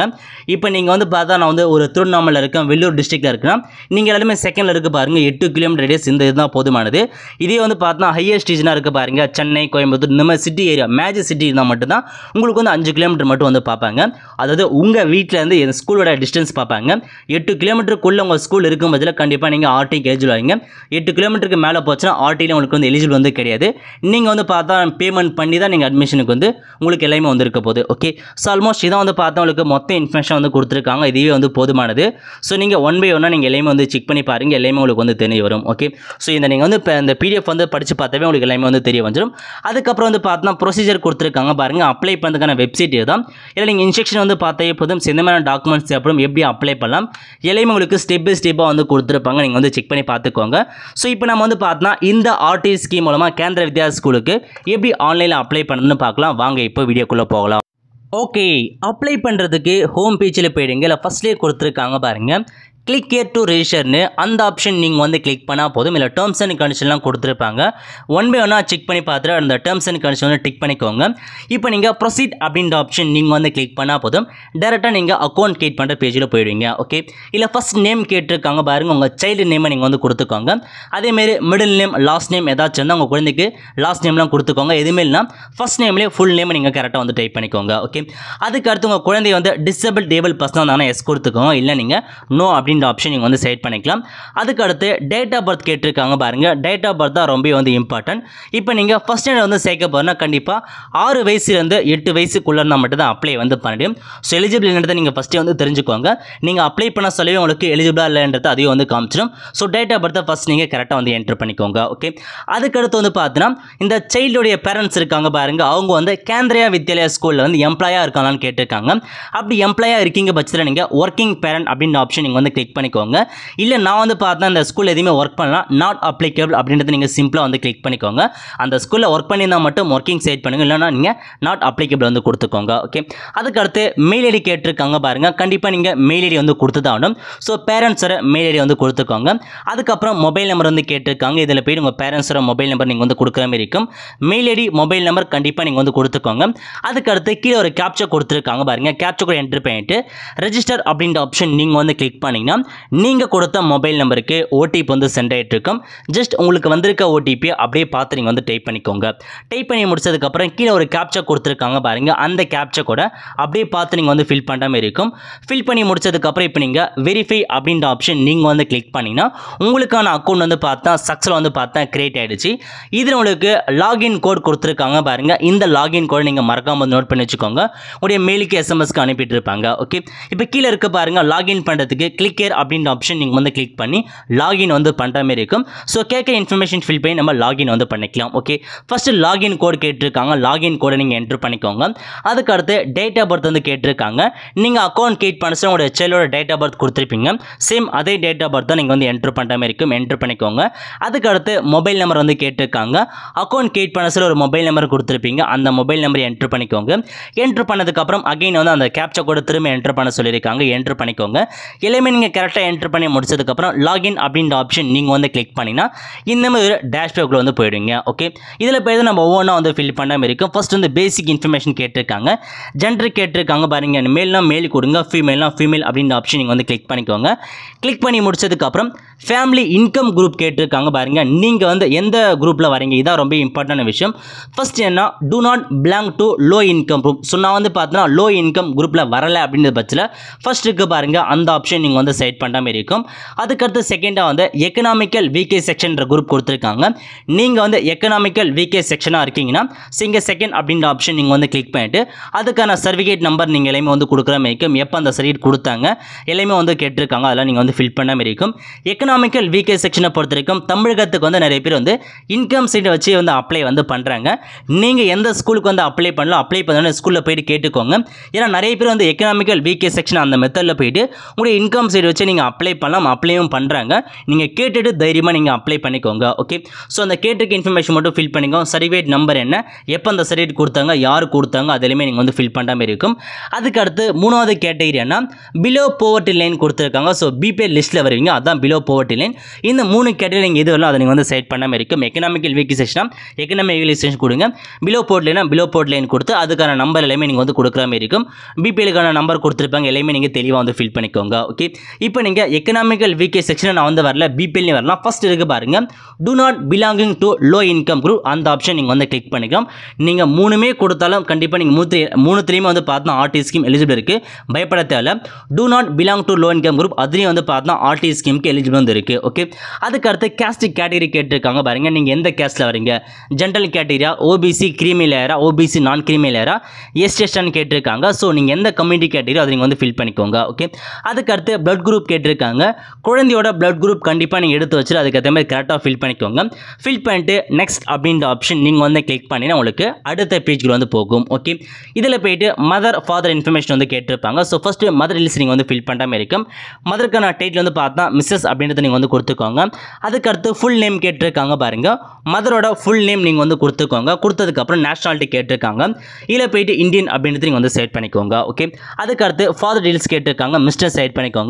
இப்போ நீங்கள் வந்து பார்த்தா நான் வந்து ஒரு திருவண்ணாமலை இருக்கேன் வெள்ளூர் டிஸ்ட்ரிக்ட்ல இருக்கலாம் நீங்கள் எல்லாருமே செகண்டில் இருக்கு பாருங்கள் எட்டு கிலோமீட்டர் ரேடியஸ் இந்த இதுதான் போதுமானது இதே வந்து பார்த்தா ஹையர் ஸ்டேஜ்னா இருக்க பாருங்கள் சென்னை கோயம்புத்தூர் இந்த மாதிரி சிட்டி ஏரியா மேஜர் சிட்டி இருந்தால் மட்டும்தான் உங்களுக்கு வந்து அஞ்சு கிலோமீட்டர் மட்டும் வந்து பார்ப்பாங்க அதாவது உங்கள் வீட்டிலேருந்து என் ஸ்கூலோட டிஸ்டன்ஸ் பார்ப்பாங்க எட்டு கிலோமீட்டருக்குள்ளே உங்கள் ஸ்கூல் இருக்கும் பதில் கண்டிப்பாக நீங்கள் ஆர்டிக்கு எலிஜிபிள் ஆகிங்க எட்டு கிலோமீட்டருக்கு மேலே போச்சுன்னா ஆர்டியில் உங்களுக்கு வந்து எலிஜிபிள் வந்து கிடையாது நீங்கள் வந்து பார்த்தா பேமெண்ட் பண்ணி தான் நீங்கள் அட்மிஷனுக்கு வந்து உங்களுக்கு எல்லாமே வந்துருக்க போகுது ஓகே ஸோ ஆல்மோஸ்ட் இதான் வந்து பார்த்தா உங்களுக்கு மொத்த இன்ஃபர்மேஷன் வந்து கொடுத்துருக்காங்க இதுவே வந்து போதுமானது ஸோ நீங்கள் ஒன் பை ஒன்னாக நீங்கள் எல்லாமே வந்து செக் பண்ணி பாருங்கள் எல்லாமே உங்களுக்கு வந்து தெரிய வரும் ஓகே ஸோ இந்த நீங்கள் வந்து இப்போ இந்த பிடிஎஃப் வந்து படித்து பார்த்தாவே உங்களுக்கு எல்லாமே வந்து தெரிய வந்துடும் அதுக்கப்புறம் வந்து பார்த்தோம்னா ப்ரொசீஜர் கொடுத்துருக்காங்க பாருங்கள் அப்ளை பண்ணுறதுக்கான வெப்சைட் தான் இல்லை நீங்கள் இன்ஷியல் செக்ஷன் வந்து பார்த்தே போதும் சிந்தமான டாக்குமெண்ட்ஸ் அப்புறம் எப்படி அப்ளை பண்ணலாம் எல்லாமே உங்களுக்கு ஸ்டெப் பை ஸ்டெப்பாக வந்து கொடுத்துருப்பாங்க நீங்கள் வந்து செக் பண்ணி பார்த்துக்கோங்க ஸோ இப்போ நம்ம வந்து பார்த்தோன்னா இந்த ஆர்டி ஸ்கீம் மூலமாக கேந்திர வித்யா ஸ்கூலுக்கு எப்படி ஆன்லைனில் அப்ளை பண்ணணும்னு பார்க்கலாம் வாங்க இப்போ வீடியோக்குள்ளே போகலாம் ஓகே அப்ளை பண்ணுறதுக்கு ஹோம் பேஜில் போயிடுங்க இல்லை ஃபஸ்ட்லேயே கொடுத்துருக்காங்க பாருங்கள் கிளிக் இயர் டு ரெஜிஸ்டர்னு அந்த ஆப்ஷன் நீங்கள் வந்து கிளிக் பண்ணால் போதும் இல்லை டேர்ம்ஸ் அண்ட் கண்டிஷன்லாம் கொடுத்துருப்பாங்க ஒன் பை ஒன்னாக செக் பண்ணி பார்த்துட்டு அந்த டேர்ம்ஸ் அண்ட் கண்டிஷன் வந்து டிக் பண்ணிக்கோங்க இப்போ நீங்கள் ப்ரொசீட் அப்படின்ற ஆப்ஷன் நீங்கள் வந்து கிளிக் பண்ணால் போதும் டேரெக்டாக நீங்கள் அக்கௌண்ட் கிரியேட் பண்ணுற பேஜில் போயிடுவீங்க ஓகே இல்லை ஃபஸ்ட் நேம் கேட்டிருக்காங்க பாருங்கள் உங்கள் சைல்டு நேமை நீங்கள் வந்து கொடுத்துக்கோங்க அதேமாரி மிடில் நேம் லாஸ்ட் நேம் ஏதாச்சும் இருந்தால் உங்கள் குழந்தைக்கு லாஸ்ட் நேம்லாம் கொடுத்துக்கோங்க எதுவுமே இல்லைனா ஃபஸ்ட் நேம்லேயே ஃபுல் நேம் நீங்கள் கரெக்டாக வந்து டைப் பண்ணிக்கோங்க ஓகே அதுக்கு அடுத்து உங்கள் குழந்தைய வந்து டிசபிள் டேபிள் பர்சனாக இருந்தாங்கன்னா எஸ் கொடுத்துக்கோங்க இல்லை நீங்கள் நோ அப்படின்னு அப்படின்ற ஆப்ஷன் நீங்கள் வந்து செலக்ட் பண்ணிக்கலாம் அதுக்கு அடுத்து டேட் ஆஃப் பர்த் கேட்டிருக்காங்க பாருங்கள் டேட் ஆஃப் பர்த் தான் ரொம்ப வந்து இம்பார்ட்டன்ட் இப்போ நீங்கள் ஃபஸ்ட் ஸ்டாண்டர்ட் வந்து சேர்க்க போகிறனா கண்டிப்பாக ஆறு வயசுலேருந்து எட்டு வயசுக்குள்ளே மட்டும் தான் அப்ளை வந்து பண்ண முடியும் ஸோ எலிஜிபிள் என்னதை நீங்கள் ஃபஸ்ட்டே வந்து தெரிஞ்சுக்கோங்க நீங்கள் அப்ளை பண்ண சொல்லவே உங்களுக்கு எலிஜிபிளாக இல்லைன்றது அதையும் வந்து காமிச்சிடும் ஸோ டேட் ஆஃப் பர்த்தை ஃபஸ்ட் நீங்கள் கரெக்டாக வந்து என்ட்ரு பண்ணிக்கோங்க ஓகே அதுக்கடுத்து வந்து பார்த்தீங்கன்னா இந்த சைல்டுடைய பேரண்ட்ஸ் இருக்காங்க பாருங்கள் அவங்க வந்து கேந்திரியா வித்யாலயா ஸ்கூலில் வந்து எம்ப்ளாயாக இருக்காங்களான்னு கேட்டிருக்காங்க அப்படி எம்ப்ளாயாக இருக்கீங்க பட்சத்தில் நீங்கள் ஒர்க்கிங் பேரண்ட் அப்படின்ற ஆப்ஷன் நீங்கள் வந்து கிளிக் பண்ணிக்கோங்க இல்லை நான் வந்து பார்த்தா அந்த ஸ்கூல் எதுவுமே ஒர்க் பண்ணலாம் நாட் அப்ளிகபிள் அப்படின்றத நீங்கள் சிம்பிளாக வந்து கிளிக் பண்ணிக்கோங்க அந்த ஸ்கூலில் ஒர்க் பண்ணியிருந்தால் மட்டும் ஒர்க்கிங் சைட் பண்ணுங்கள் இல்லைனா நீங்கள் நாட் அப்ளிகபிள் வந்து கொடுத்துக்கோங்க ஓகே அதுக்கடுத்து மெயில் ஐடி கேட்டிருக்காங்க பாருங்கள் கண்டிப்பாக நீங்கள் மெயில் ஐடி வந்து கொடுத்து தான் ஆகணும் ஸோ பேரண்ட்ஸோட மெயில் ஐடி வந்து கொடுத்துக்கோங்க அதுக்கப்புறம் மொபைல் நம்பர் வந்து கேட்டிருக்காங்க இதில் போய் உங்கள் பேரண்ட்ஸோட மொபைல் நம்பர் நீங்கள் வந்து கொடுக்குற மாதிரி இருக்கும் மெயில் ஐடி மொபைல் நம்பர் கண்டிப்பாக நீங்கள் வந்து கொடுத்துக்கோங்க அதுக்கடுத்து கீழே ஒரு கேப்சர் கொடுத்துருக்காங்க பாருங்கள் கேப்சர் கூட என்ட்ரு பண்ணிட்டு ரெஜிஸ்டர் அப்படின்ற ஆப்ஷன் நீங்கள் வந்து கிளிக் பண்ணிங்கன்னா நீங்கள் கொடுத்த மொபைல் நம்பருக்கு ஓடிபி வந்து சென்ட் ஆகிட்டு இருக்கும் ஜஸ்ட் உங்களுக்கு வந்திருக்க ஓடிபி அப்படியே பார்த்து நீங்கள் வந்து டைப் பண்ணிக்கோங்க டைப் பண்ணி முடிச்சதுக்கப்புறம் கீழே ஒரு கேப்சா கொடுத்துருக்காங்க பாருங்கள் அந்த கேப்சா கூட அப்படியே பார்த்து நீங்கள் வந்து ஃபில் பண்ணுற மாதிரி இருக்கும் ஃபில் பண்ணி முடிச்சதுக்கப்புறம் இப்போ நீங்கள் வெரிஃபை அப்படின்ற ஆப்ஷன் நீங்கள் வந்து கிளிக் பண்ணிங்கன்னா உங்களுக்கான அக்கௌண்ட் வந்து பார்த்தா சக்ஸில் வந்து பார்த்தா கிரியேட் ஆகிடுச்சு இதில் உங்களுக்கு லாகின் கோட் கொடுத்துருக்காங்க பாருங்கள் இந்த லாகின் கோட் நீங்கள் மறக்காமல் நோட் பண்ணி வச்சுக்கோங்க உடைய மெயிலுக்கு எஸ்எம்எஸ்க்கு அனுப்பிட்டு இருப்பாங்க ஓகே இப்போ கீழே இருக்க பாருங்கள் லாகின் பண்ணுறதுக்கு கிளிக் கேர் அப்படின்ற ஆப்ஷன் நீங்கள் வந்து கிளிக் பண்ணி லாகின் வந்து பண்ணுற மாதிரி இருக்கும் ஸோ கேட்க இன்ஃபர்மேஷன் ஃபில் பண்ணி நம்ம லாகின் வந்து பண்ணிக்கலாம் ஓகே ஃபஸ்ட்டு லாகின் கோட் கேட்டிருக்காங்க லாகின் கோடை நீங்கள் என்ட்ரு பண்ணிக்கோங்க அதுக்கு அடுத்து டேட் ஆஃப் பர்த் வந்து கேட்டிருக்காங்க நீங்கள் அக்கௌண்ட் கிரியேட் பண்ண உங்களோட செல்லோட டேட் ஆஃப் பர்த் கொடுத்துருப்பீங்க சேம் அதே டேட் ஆஃப் பர்த் தான் நீங்கள் வந்து என்ட்ரு பண்ணுற மாதிரி இருக்கும் என்ட்ரு பண்ணிக்கோங்க அதுக்கு அடுத்து மொபைல் நம்பர் வந்து கேட்டிருக்காங்க அக்கௌண்ட் கிரியேட் பண்ண ஒரு மொபைல் நம்பர் கொடுத்துருப்பீங்க அந்த மொபைல் நம்பர் என்ட்ரு பண்ணிக்கோங்க என்ட்ரு பண்ணதுக்கப்புறம் அகைன் வந்து அந்த கேப்சா கூட திரும்ப என்ட்ரு பண்ண சொல்லியிருக்காங்க என்ட்ரு பண்ணிக்கோங்க எல்லாமே நீங்கள் கரெக்டாக என்ட்ரு பண்ணி முடிச்சதுக்கப்புறம் லாகின் அப்படின்ற ஆப்ஷன் நீங்கள் வந்து கிளிக் பண்ணினா இந்த மாதிரி டேஷ்பேக்கில் வந்து போயிடுங்க ஓகே இதில் போய் நம்ம ஒவ்வொன்றா வந்து ஃபில் பண்ண மாதிரி இருக்கும் ஃபஸ்ட் வந்து பேசிக் இன்ஃபர்மேஷன் கேட்டிருக்காங்க ஜென்டர் கேட்டிருக்காங்க பாருங்க மேல்னா மேல் கொடுங்க ஃபீமேல்னா ஃபீமேல் அப்படின்ற ஆப்ஷன் நீங்கள் வந்து கிளிக் பண்ணிக்கோங்க கிளிக் பண்ணி முடிச்சதுக்கப்புறம் ஃபேமிலி இன்கம் குரூப் கேட்டிருக்காங்க பாருங்க நீங்கள் வந்து எந்த குரூப்பில் வரீங்க இதான் ரொம்ப இம்பார்ட்டன்ட் விஷயம் ஃபஸ்ட் என்ன do not belong to low income group so நான் வந்து பார்த்தோன்னா லோ இன்கம் குரூப்பில் வரலை அப்படின்ற பட்சத்தில் ஃபஸ்ட் இருக்குது பாருங்கள் அந்த ஆப்ஷன் நீங்கள் வந்து சைட் பண்ணுற மாதிரி இருக்கும் அதுக்கடுத்து செகண்டாக வந்து எக்கனாமிக்கல் விகே செக்ஷன்ற குரூப் கொடுத்துருக்காங்க நீங்கள் வந்து எக்கனாமிக்கல் விகே செக்ஷனாக இருக்கீங்கன்னா சிங்க செகண்ட் அப்படின்ற ஆப்ஷன் நீங்கள் வந்து கிளிக் பண்ணிட்டு அதுக்கான சர்டிஃபிகேட் நம்பர் நீங்கள் எல்லாமே வந்து கொடுக்குற மாதிரி இருக்கும் எப்போ அந்த சர்டிஃபிகேட் கொடுத்தாங்க எல்லாமே வந்து கேட்டிருக்காங்க அதெல்லாம் நீங்கள் வந்து ஃபில் பண்ண மாதிரி இருக்கும் எக்கனாமிக்கல் விகே செக்ஷனை பொறுத்த வரைக்கும் தமிழகத்துக்கு வந்து நிறைய பேர் வந்து இன்கம் சீட்டை வச்சு வந்து அப்ளை வந்து பண்ணுறாங்க நீங்கள் எந்த ஸ்கூலுக்கு வந்து அப்ளை பண்ணலாம் அப்ளை பண்ணணும் ஸ்கூலில் போயிட்டு கேட்டுக்கோங்க ஏன்னா நிறைய பேர் வந்து எக்கனாமிக்கல் விகே செக்ஷன் அந்த மெத்தடில் போயிட்டு உங்களுடைய இன்கம் சீட் வெப்சைட் வச்சு நீங்கள் அப்ளை பண்ணலாம் அப்ளையும் பண்ணுறாங்க நீங்கள் கேட்டுட்டு தைரியமாக நீங்கள் அப்ளை பண்ணிக்கோங்க ஓகே ஸோ அந்த கேட்டிருக்க இன்ஃபர்மேஷன் மட்டும் ஃபில் பண்ணிக்கோங்க சர்டிஃபிகேட் நம்பர் என்ன எப்போ அந்த சர்டிஃபிகேட் கொடுத்தாங்க யார் கொடுத்தாங்க அதுலேயுமே நீங்கள் வந்து ஃபில் பண்ணுற மாதிரி இருக்கும் அதுக்கு அடுத்து மூணாவது கேட்டகரி என்ன பிலோ போவர்ட்டி லைன் கொடுத்துருக்காங்க ஸோ பிபே லிஸ்ட்டில் வருவீங்க அதான் பிலோ போவர்ட்டி லைன் இந்த மூணு கேட்டகரி நீங்கள் எதுவரை அதை நீங்கள் வந்து செலக்ட் பண்ணாமல் இருக்கும் எக்கனாமிக்கல் வீக்கிசேஷனா எக்கனாமிக் வீக்கிசேஷன் கொடுங்க பிலோ போர்ட் லைனாக பிலோ போர்ட் லைன் கொடுத்து அதுக்கான நம்பர் எல்லாமே நீங்கள் வந்து கொடுக்குற மாதிரி இருக்கும் பிபிஎலுக்கான நம்பர் கொடுத்துருப்பாங்க எல்லாமே நீங்கள் தெளிவாக வந்து ஃபில் பண்ணிக்கோங்க ஓகே இப்போ நீங்கள் எக்கனாமிக்கல் வீக்கே செக்ஷனில் நான் வந்து வரல பிபிஎல்னு வரலாம் ஃபஸ்ட் இருக்குது பாருங்க do not belonging to low income group அந்த ஆப்ஷன் நீங்கள் வந்து கிளிக் பண்ணிக்கலாம் நீங்கள் மூணுமே கொடுத்தாலும் கண்டிப்பாக நீங்கள் மூத்த மூணுத்துலேயுமே வந்து பார்த்தா ஆர்டி ஸ்கீம் எலிஜிபிள் இருக்குது பயப்பட தேவை do not belong to low income group அதுலேயும் வந்து பார்த்தா ஆர்டி ஸ்கீமுக்கு எலிஜிபிள் வந்து இருக்குது ஓகே அதுக்கு அடுத்து கேஸ்ட் கேட்டகரி கேட்டிருக்காங்க பாருங்கள் நீங்கள் எந்த கேஸ்ட்டில் வரீங்க ஜென்ரல் கேட்டகரியா ஓபிசி கிரீமி லேயரா ஓபிசி நான் கிரீமி லேயரா எஸ்டேஷன் கேட்டிருக்காங்க ஸோ நீங்கள் எந்த கம்யூனிட்டி கேட்டகரியோ அதை நீங்கள் வந்து ஃபில் பண்ணிக்கோங்க ஓகே அதுக்கு அடுத்து பிளட் குரூப் கேட்டிருக்காங்க குழந்தையோட பிளட் குரூப் கண்டிப்பாக நீங்கள் எடுத்து வச்சுட்டு அதுக்கேற்ற மாதிரி கரெக்டாக ஃபில் பண்ணிக்கோங்க ஃபில் பண்ணிட்டு நெக்ஸ்ட் அப்படின்ற ஆப்ஷன் நீங்கள் வந்து கிளிக் பண்ணினா உங்களுக்கு அடுத்த பேஜ்க்கு வந்து போகும் ஓகே இதில் போயிட்டு மதர் ஃபாதர் இன்ஃபர்மேஷன் வந்து கேட்டிருப்பாங்க ஸோ ஃபஸ்ட்டு மதர் லிஸ்ட் நீங்கள் வந்து ஃபில் பண்ணாமல் இருக்கும் மதருக்கான டைட்டில் வந்து பார்த்தா மிஸ்ஸஸ் அப்படின்றத நீங்கள் வந்து கொடுத்துக்கோங்க அதுக்கடுத்து ஃபுல் நேம் கேட்டிருக்காங்க பாருங்கள் மதரோட ஃபுல் நேம் நீங்கள் வந்து கொடுத்துக்கோங்க கொடுத்ததுக்கப்புறம் நேஷனாலிட்டி கேட்டிருக்காங்க இதில் போயிட்டு இந்தியன் அப்படின்றது நீங்கள் வந்து செட் பண்ணிக்கோங்க ஓகே அதுக்கடுத்து ஃபாதர் டீல்ஸ் கேட்டிருக்காங்க மிஸ்டர் செட் பண்ணிக்கோங்க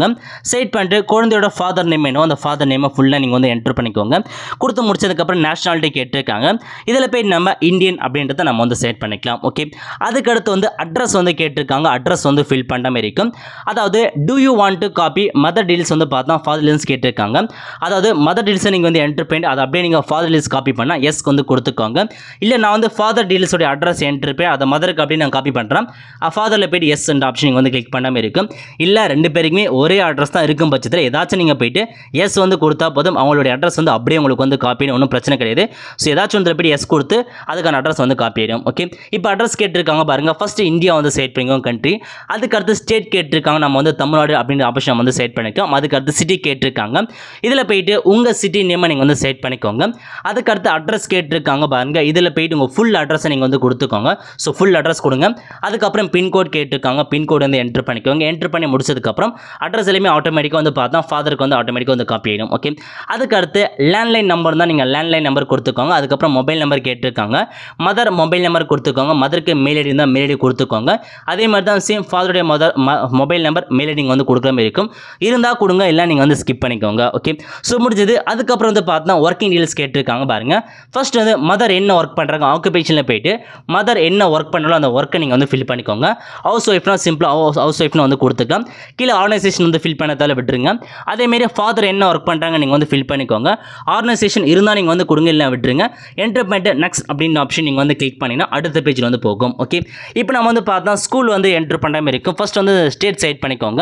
செட் பண்ணிட்டு குழந்தையோட ஃபாதர் நேம் வேணும் அந்த ஃபாதர் நேமை ஃபுல்லாக நீங்கள் வந்து என்ட்ரு பண்ணிக்கோங்க கொடுத்து முடிச்சதுக்கப்புறம் நேஷனாலிட்டி கேட்டிருக்காங்க இதில் போய் நம்ம இந்தியன் அப்படின்றத நம்ம வந்து செட் பண்ணிக்கலாம் ஓகே அதுக்கடுத்து வந்து அட்ரஸ் வந்து கேட்டிருக்காங்க அட்ரஸ் வந்து ஃபில் பண்ண மாதிரி இருக்கும் அதாவது do you want to copy mother details வந்து பார்த்தா ஃபாதர் டீல்ஸ் கேட்டிருக்காங்க அதாவது மதர் டீல்ஸை நீங்கள் வந்து என்ட்ரு பண்ணி அதை அப்படியே நீங்கள் ஃபாதர் டீல்ஸ் காப்பி பண்ணால் எஸ்க்கு வந்து கொடுத்துக்கோங்க இல்லை நான் வந்து ஃபாதர் டீல்ஸோடைய அட்ரஸ் என்ட்ரு பண்ணி அதை மதருக்கு அப்படியே நான் காப்பி பண்ணுறேன் ஃபாதரில் போய்ட்டு எஸ் என்ற ஆப்ஷன் நீங்கள் வந்து கிளிக் பண்ணாமல் இருக்கும் இல்லை ரெண்டு பேருக்குமே ஒரே அட்ரஸ் தான் இருக்கும் பட்சத்தில் ஏதாச்சும் நீங்கள் போயிட்டு எஸ் வந்து கொடுத்தா போதும் அவங்களுடைய அட்ரஸ் வந்து அப்படியே உங்களுக்கு வந்து காப்பின்னு ஒன்றும் பிரச்சனை கிடையாது ஸோ ஏதாச்சும் ஒன்று போய் எஸ் கொடுத்து அதுக்கான அட்ரஸ் வந்து காப்பி ஆகிடும் ஓகே இப்போ அட்ரஸ் கேட்டிருக்காங்க பாருங்கள் ஃபஸ்ட்டு இந்தியா வந்து சேட் பண்ணிக்கோங்க கண்ட்ரி அதுக்கடுத்து ஸ்டேட் கேட்டிருக்காங்க நம்ம வந்து தமிழ்நாடு அப்படின்ற ஆப்ஷன் வந்து சேட் பண்ணிக்கோம் அதுக்கடுத்து சிட்டி கேட்டிருக்காங்க இதில் போயிட்டு உங்கள் சிட்டி நேமை நீங்கள் வந்து சேட் பண்ணிக்கோங்க அதுக்கடுத்து அட்ரஸ் கேட்டிருக்காங்க பாருங்கள் இதில் போயிட்டு உங்கள் ஃபுல் அட்ரஸை நீங்கள் வந்து கொடுத்துக்கோங்க ஸோ ஃபுல் அட்ரஸ் கொடுங்க அதுக்கப்புறம் பின்கோட் கேட்டிருக்காங்க பின்கோடு வந்து என்ட்ரு பண்ணிக்கோங்க என்ட்ரு பண்ணி முடிச்சதுக்கப்புறம் அட்ரஸ் எல்லாத்துலேயுமே ஆட்டோமேட்டிக்காக வந்து பார்த்தா ஃபாதருக்கு வந்து ஆட்டோமேட்டிக்காக வந்து காப்பி ஆகிடும் ஓகே அதுக்கு அடுத்து லேண்ட்லைன் நம்பர் தான் நீங்கள் லேண்ட்லைன் நம்பர் கொடுத்துக்கோங்க அதுக்கப்புறம் மொபைல் நம்பர் கேட்டிருக்காங்க மதர் மொபைல் நம்பர் கொடுத்துக்கோங்க மதருக்கு மெயில் ஐடி இருந்தால் மெயில் ஐடி கொடுத்துக்கோங்க அதே மாதிரி தான் சேம் ஃபாதருடைய mother mobile number mail ID வந்து கொடுக்குற மாதிரி இருக்கும் இருந்தால் கொடுங்க இல்லை நீங்கள் வந்து ஸ்கிப் பண்ணிக்கோங்க ஓகே ஸோ முடிஞ்சது அதுக்கப்புறம் வந்து பார்த்தா ஒர்க்கிங் டீல்ஸ் கேட்டிருக்காங்க பாருங்கள் ஃபர்ஸ்ட் வந்து மதர் என்ன ஒர்க் பண்ணுறாங்க ஆக்குபேஷனில் போயிட்டு மதர் என்ன ஒர்க் பண்ணாலும் அந்த ஒர்க்கை நீங்கள் வந்து ஃபில் பண்ணிக்கோங்க ஹவுஸ் ஒய்ஃப்னால் சிம்பிளாக ஹவுஸ் ஒய்ஃப்னு வந்து கொடுத்துக்கலாம் கீழே ஆர்கனைசேஷன் வந்து ஃபில் ஃபில் பண்ணதால் விட்டுருங்க அதேமாரி ஃபாதர் என்ன ஒர்க் பண்ணுறாங்க நீங்கள் வந்து ஃபில் பண்ணிக்கோங்க ஆர்கனைசேஷன் இருந்தால் நீங்கள் வந்து கொடுங்க இல்லை விட்டுருங்க என்டர்மெண்ட் நெக்ஸ்ட் அப்படின்னு ஆப்ஷன் நீங்கள் வந்து கிளிக் பண்ணிங்கன்னா அடுத்த பேஜில் வந்து போகும் ஓகே இப்போ நம்ம வந்து பார்த்தா ஸ்கூல் வந்து என்ட்ரு பண்ணுற மாதிரி இருக்கும் ஃபஸ்ட் வந்து ஸ்டேட் சைட் பண்ணிக்கோங்க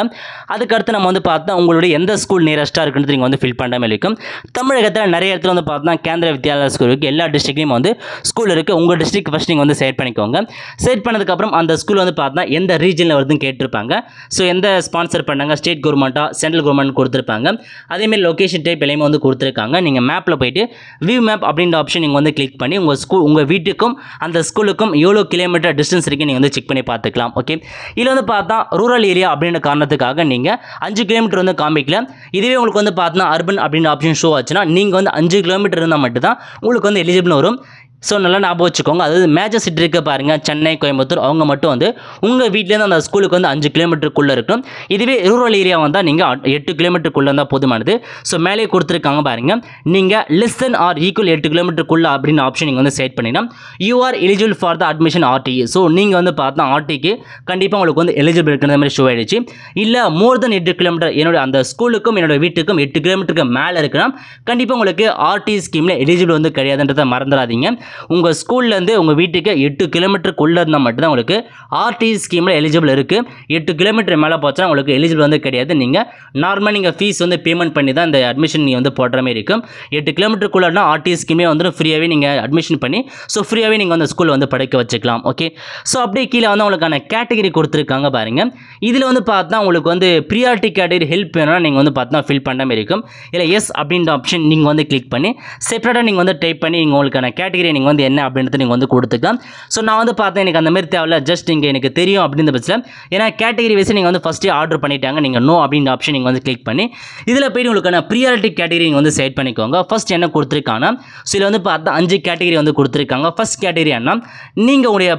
அதுக்கடுத்து நம்ம வந்து பார்த்தா உங்களுடைய எந்த ஸ்கூல் நியரஸ்ட்டாக இருக்குன்றது நீங்கள் வந்து ஃபில் பண்ணுற மாதிரி இருக்கும் தமிழகத்தில் நிறைய இடத்துல வந்து பார்த்தா கேந்திர வித்யாலயா ஸ்கூல் இருக்குது எல்லா டிஸ்ட்ரிக்ட்லேயும் வந்து ஸ்கூல் இருக்குது உங்கள் டிஸ்ட்ரிக் ஃபஸ்ட் நீங்கள் வந்து செலக்ட் பண்ணிக்கோங்க செலக்ட் பண்ணதுக்கப்புறம் அந்த ஸ்கூல் வந்து பார்த்தா எந்த ரீஜனில் வருதுன்னு கேட்டிருப்பாங்க ஸோ எந்த ஸ்பான்சர் பண்ணாங்க ஸ்டேட் கவர்மெண்ட் கவர்மெண்ட்டாக சென்ட்ரல் கவர்மெண்ட் கொடுத்துருப்பாங்க அதேமாதிரி லொக்கேஷன் டைப் எல்லாமே வந்து கொடுத்துருக்காங்க நீங்கள் மேப்பில் போயிட்டு வியூ மேப் அப்படின்ற ஆப்ஷன் நீங்கள் வந்து கிளிக் பண்ணி உங்கள் ஸ்கூல் உங்கள் வீட்டுக்கும் அந்த ஸ்கூலுக்கும் எவ்வளோ கிலோமீட்டர் டிஸ்டன்ஸ் இருக்குது நீங்கள் வந்து செக் பண்ணி பார்த்துக்கலாம் ஓகே இதில் வந்து பார்த்தா ரூரல் ஏரியா அப்படின்ற காரணத்துக்காக நீங்கள் அஞ்சு கிலோமீட்டர் வந்து காமிக்கல இதுவே உங்களுக்கு வந்து பார்த்தீங்கன்னா அர்பன் அப்படின்ற ஆப்ஷன் ஷோ ஆச்சுன்னா நீங்கள் வந்து அஞ்சு கிலோமீட்டர் இருந்தால் மட்டும்தான் உங்களுக்கு வந்து எலிஜிபிள் வரும் ஸோ நல்லா ஞாபகம் வச்சுக்கோங்க அதாவது மேஜர் சிட்டி இருக்க பாருங்கள் சென்னை கோயம்புத்தூர் அவங்க மட்டும் வந்து உங்கள் வீட்லேருந்து அந்த ஸ்கூலுக்கு வந்து அஞ்சு கிலோமீட்டருக்குள்ளே இருக்கும் இதுவே ரூரல் ஏரியா வந்தால் நீங்கள் எட்டு கிலோமீட்டருக்குள்ளே இருந்தால் போதுமானது ஸோ மேலே கொடுத்துருக்காங்க பாருங்கள் நீங்கள் லெஸ் தென் ஆர் ஈக்குவல் எட்டு கிலோமீட்டருக்குள்ளே அப்படின்னு ஆப்ஷன் நீங்கள் வந்து செட் பண்ணினா you are eligible for the admission RT so நீங்கள் வந்து பார்த்தா ஆர்டிக்கு e கண்டிப்பாக உங்களுக்கு வந்து எலிஜிபிள் இருக்கிற மாதிரி ஷோ ஆகிடுச்சு இல்லை மோர் தென் எட்டு கிலோமீட்டர் என்னோடய அந்த ஸ்கூலுக்கும் என்னோடய வீட்டுக்கும் எட்டு கிலோமீட்டருக்கு மேலே இருக்குன்னா கண்டிப்பாக உங்களுக்கு ஆர்டி ஸ்கீமில் எலிஜிபிள் வந்து கிடையாதுன்றதை மறந்துடாதீங்க உங்கள் ஸ்கூல்லேருந்து உங்கள் வீட்டுக்கு எட்டு கிலோமீட்டருக்குள்ளே இருந்தால் மட்டும்தான் உங்களுக்கு ஆர்டிசி ஸ்கீமில் எலிஜிபிள் இருக்குது எட்டு கிலோமீட்டர் மேலே போச்சுன்னா உங்களுக்கு எலிஜிபிள் வந்து கிடையாது நீங்கள் நார்மலாக நீங்கள் ஃபீஸ் வந்து பேமெண்ட் பண்ணி தான் இந்த அட்மிஷன் நீங்கள் வந்து போடுற மாதிரி இருக்கும் எட்டு கிலோமீட்டருக்குள்ளே ஆர்டிசி ஸ்கீமே வந்துட்டு ஃப்ரீயாகவே நீங்கள் அட்மிஷன் பண்ணி ஸோ ஃப்ரீயாகவே நீங்கள் வந்து ஸ்கூலில் வந்து படிக்க வச்சுக்கலாம் ஓகே ஸோ அப்படியே கீழே வந்து உங்களுக்கான கேட்டகரி கொடுத்துருக்காங்க பாருங்கள் இதில் வந்து பார்த்தா உங்களுக்கு வந்து ப்ரியாரிட்டி கேட்டகரி ஹெல்ப் வேணும்னா நீங்கள் வந்து பார்த்தா ஃபில் பண்ண மாதிரி இருக்கும் இல்லை எஸ் அப்படின்ற ஆப்ஷன் நீங்கள் வந்து கிளிக் பண்ணி செப்பரேட்டாக நீங்கள் வந்து டைப் பண்ணி உங்களுக்கான கேட்டகரி நீங்கள் வந்து என்ன அப்படின்றது நீங்கள் வந்து கொடுத்துக்கலாம் ஸோ நான் வந்து பார்த்தேன் எனக்கு அந்த மாதிரி தேவையில்ல ஜஸ்ட் இங்கே எனக்கு தெரியும் அப்படின்ற பட்சத்தில் ஏன்னா கேட்டகரி வைஸ் நீங்கள் வந்து ஃபஸ்ட்டே ஆர்டர் பண்ணிட்டாங்க நீங்கள் நோ அப்படின்ற ஆப்ஷன் நீங்கள் வந்து கிளிக் பண்ணி இதில் போய் உங்களுக்கான ப்ரியாரிட்டி கேட்டகரி நீங்கள் வந்து செட் பண்ணிக்கோங்க ஃபஸ்ட் என்ன கொடுத்துருக்காங்க ஸோ இதில் வந்து பார்த்தா அஞ்சு கேட்டகரி வந்து கொடுத்துருக்காங்க ஃபஸ்ட் கேட்டகரி என்ன நீங்கள் உங்களுடைய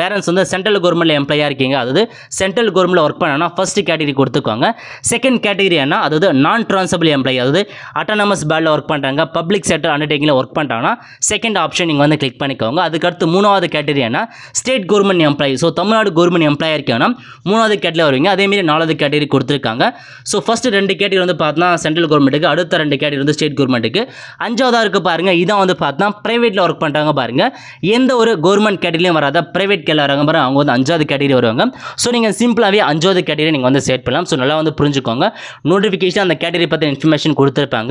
பேரண்ட்ஸ் வந்து சென்ட்ரல் கவர்மெண்ட்டில் எம்ப்ளாயாக இருக்கீங்க அதாவது சென்ட்ரல் கவர்மெண்ட்டில் ஒர்க் பண்ணனா ஃபஸ்ட் கேட்டகரி கொடுத்துக்கோங்க செகண்ட் கேட்டகரி என்ன அதாவது நான் ட்ரான்சபிள் எம்ப்ளாய் அதாவது அட்டானமஸ் பேர்டில் ஒர்க் பண்ணுறாங்க பப்ளிக் செக்டர் அண்டர்டேக்கிங்கில் ஒர்க் பண்ணுறாங்கன்னா செகண்ட் ஆப்ஷன் நீங்கள் வந்து கிளிக் பண்ணிக்கோங்க அதுக்கடுத்து மூணாவது கேட்டகரினா state government employee so Tamil Nadu government employee இருக்கேன்னா மூணாவது கேட்டகரி வருவீங்க அதேமாரி நாலாவது கேட்டகரி கொடுத்துருக்காங்க ஸோ ஃபஸ்ட்டு ரெண்டு கேட்டகரி வந்து பார்த்தா சென்ட்ரல் கவர்மெண்ட்டுக்கு அடுத்த ரெண்டு கேட்டகரி வந்து ஸ்டேட் கவர்மெண்ட்டுக்கு அஞ்சாவதாக இருக்குது பாருங்கள் இதான் வந்து பார்த்தா ப்ரைவேட்டில் ஒர்க் பண்ணுறாங்க பாருங்கள் எந்த ஒரு கவர்மெண்ட் கேட்டகரியும் வராத ப்ரைவேட் கேட்ல வராங்க பாருங்கள் அவங்க வந்து அஞ்சாவது கேட்டகரி வருவாங்க ஸோ நீங்கள் சிம்பிளாகவே அஞ்சாவது கேட்டகரி நீங்கள் வந்து சேட் பண்ணலாம் ஸோ நல்லா வந்து புரிஞ்சுக்கோங்க நோட்டிஃபிகேஷன் அந்த கேட்டகரி பற்றி இன்ஃபர்மேஷன் கொடுத்துருப்பாங்க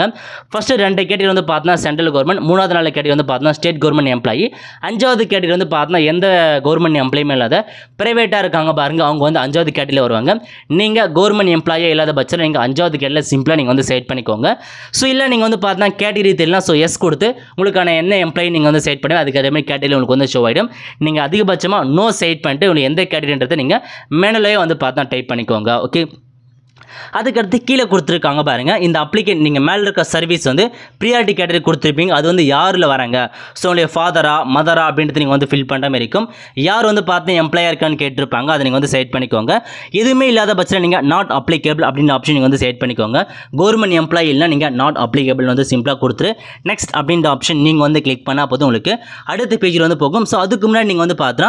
ஃபஸ்ட்டு ரெண்டு கேட்டகரி வந்து பார்த்தா சென்ட்ரல் கவர்மெண்ட் மூணாவது நாள் கேட்டகரி வந்து பார்த்தீங்கன்னா ஸ்டேட் கவர்மெண்ட் கவர்மெண்ட் எம்ப்ளாயி அஞ்சாவது கேட்டரி வந்து பார்த்தோன்னா எந்த கவர்மெண்ட் எம்ப்ளாயுமே இல்லாத ப்ரைவேட்டாக இருக்காங்க பாருங்கள் அவங்க வந்து அஞ்சாவது கேட்டரியில் வருவாங்க நீங்கள் கவர்மெண்ட் எம்ப்ளாயே இல்லாத பட்சத்தில் நீங்கள் அஞ்சாவது கேட்டில் சிம்பிளாக நீங்கள் வந்து செலக்ட் பண்ணிக்கோங்க ஸோ இல்லை நீங்கள் வந்து பார்த்தா கேட்டரி தெரியலாம் ஸோ எஸ் கொடுத்து உங்களுக்கான என்ன எம்ப்ளாயி நீங்கள் வந்து செலக்ட் பண்ணி அதுக்கேற்ற மாதிரி கேட்டரியில் உங்களுக்கு வந்து ஷோ ஆகிடும் நீங்கள் அதிகபட்சமாக நோ செலக்ட் பண்ணிட்டு உங்களுக்கு எந்த கேட்டரின்றதை நீங்கள் மேனலே வந்து பார்த்தா டைப் பண்ணிக்கோங்க ஓகே அதுக்கடுத்து கீழே கொடுத்துருக்காங்க பாருங்கள் இந்த அப்ளிகேட் நீங்கள் மேலே இருக்க சர்வீஸ் வந்து ப்ரியாரிட்டி கேட்டகரி கொடுத்துருப்பீங்க அது வந்து யாரில் வராங்க ஸோ உங்களுடைய ஃபாதரா மதரா அப்படின்றது நீங்கள் வந்து ஃபில் பண்ணுற மாதிரி இருக்கும் யார் வந்து பார்த்து எம்ப்ளாயாக இருக்கான்னு கேட்டிருப்பாங்க அதை நீங்கள் வந்து செலக்ட் பண்ணிக்கோங்க எதுவுமே இல்லாத பட்சத்தில் நீங்கள் நாட் அப்ளிகேபிள் அப்படின்னு ஆப்ஷன் நீங்கள் வந்து செலக்ட் பண்ணிக்கோங்க கவர்மெண்ட் எம்ப்ளாயில்னா நீங்கள் நாட் அப்ளிகேபிள் வந்து சிம்பிளாக கொடுத்துரு நெக்ஸ்ட் அப்படின்ற ஆப்ஷன் நீங்கள் வந்து கிளிக் பண்ணால் போதும் உங்களுக்கு அடுத்த பேஜில் வந்து போகும் ஸோ அதுக்கு முன்னாடி நீங்கள் வந்து பார்த்தா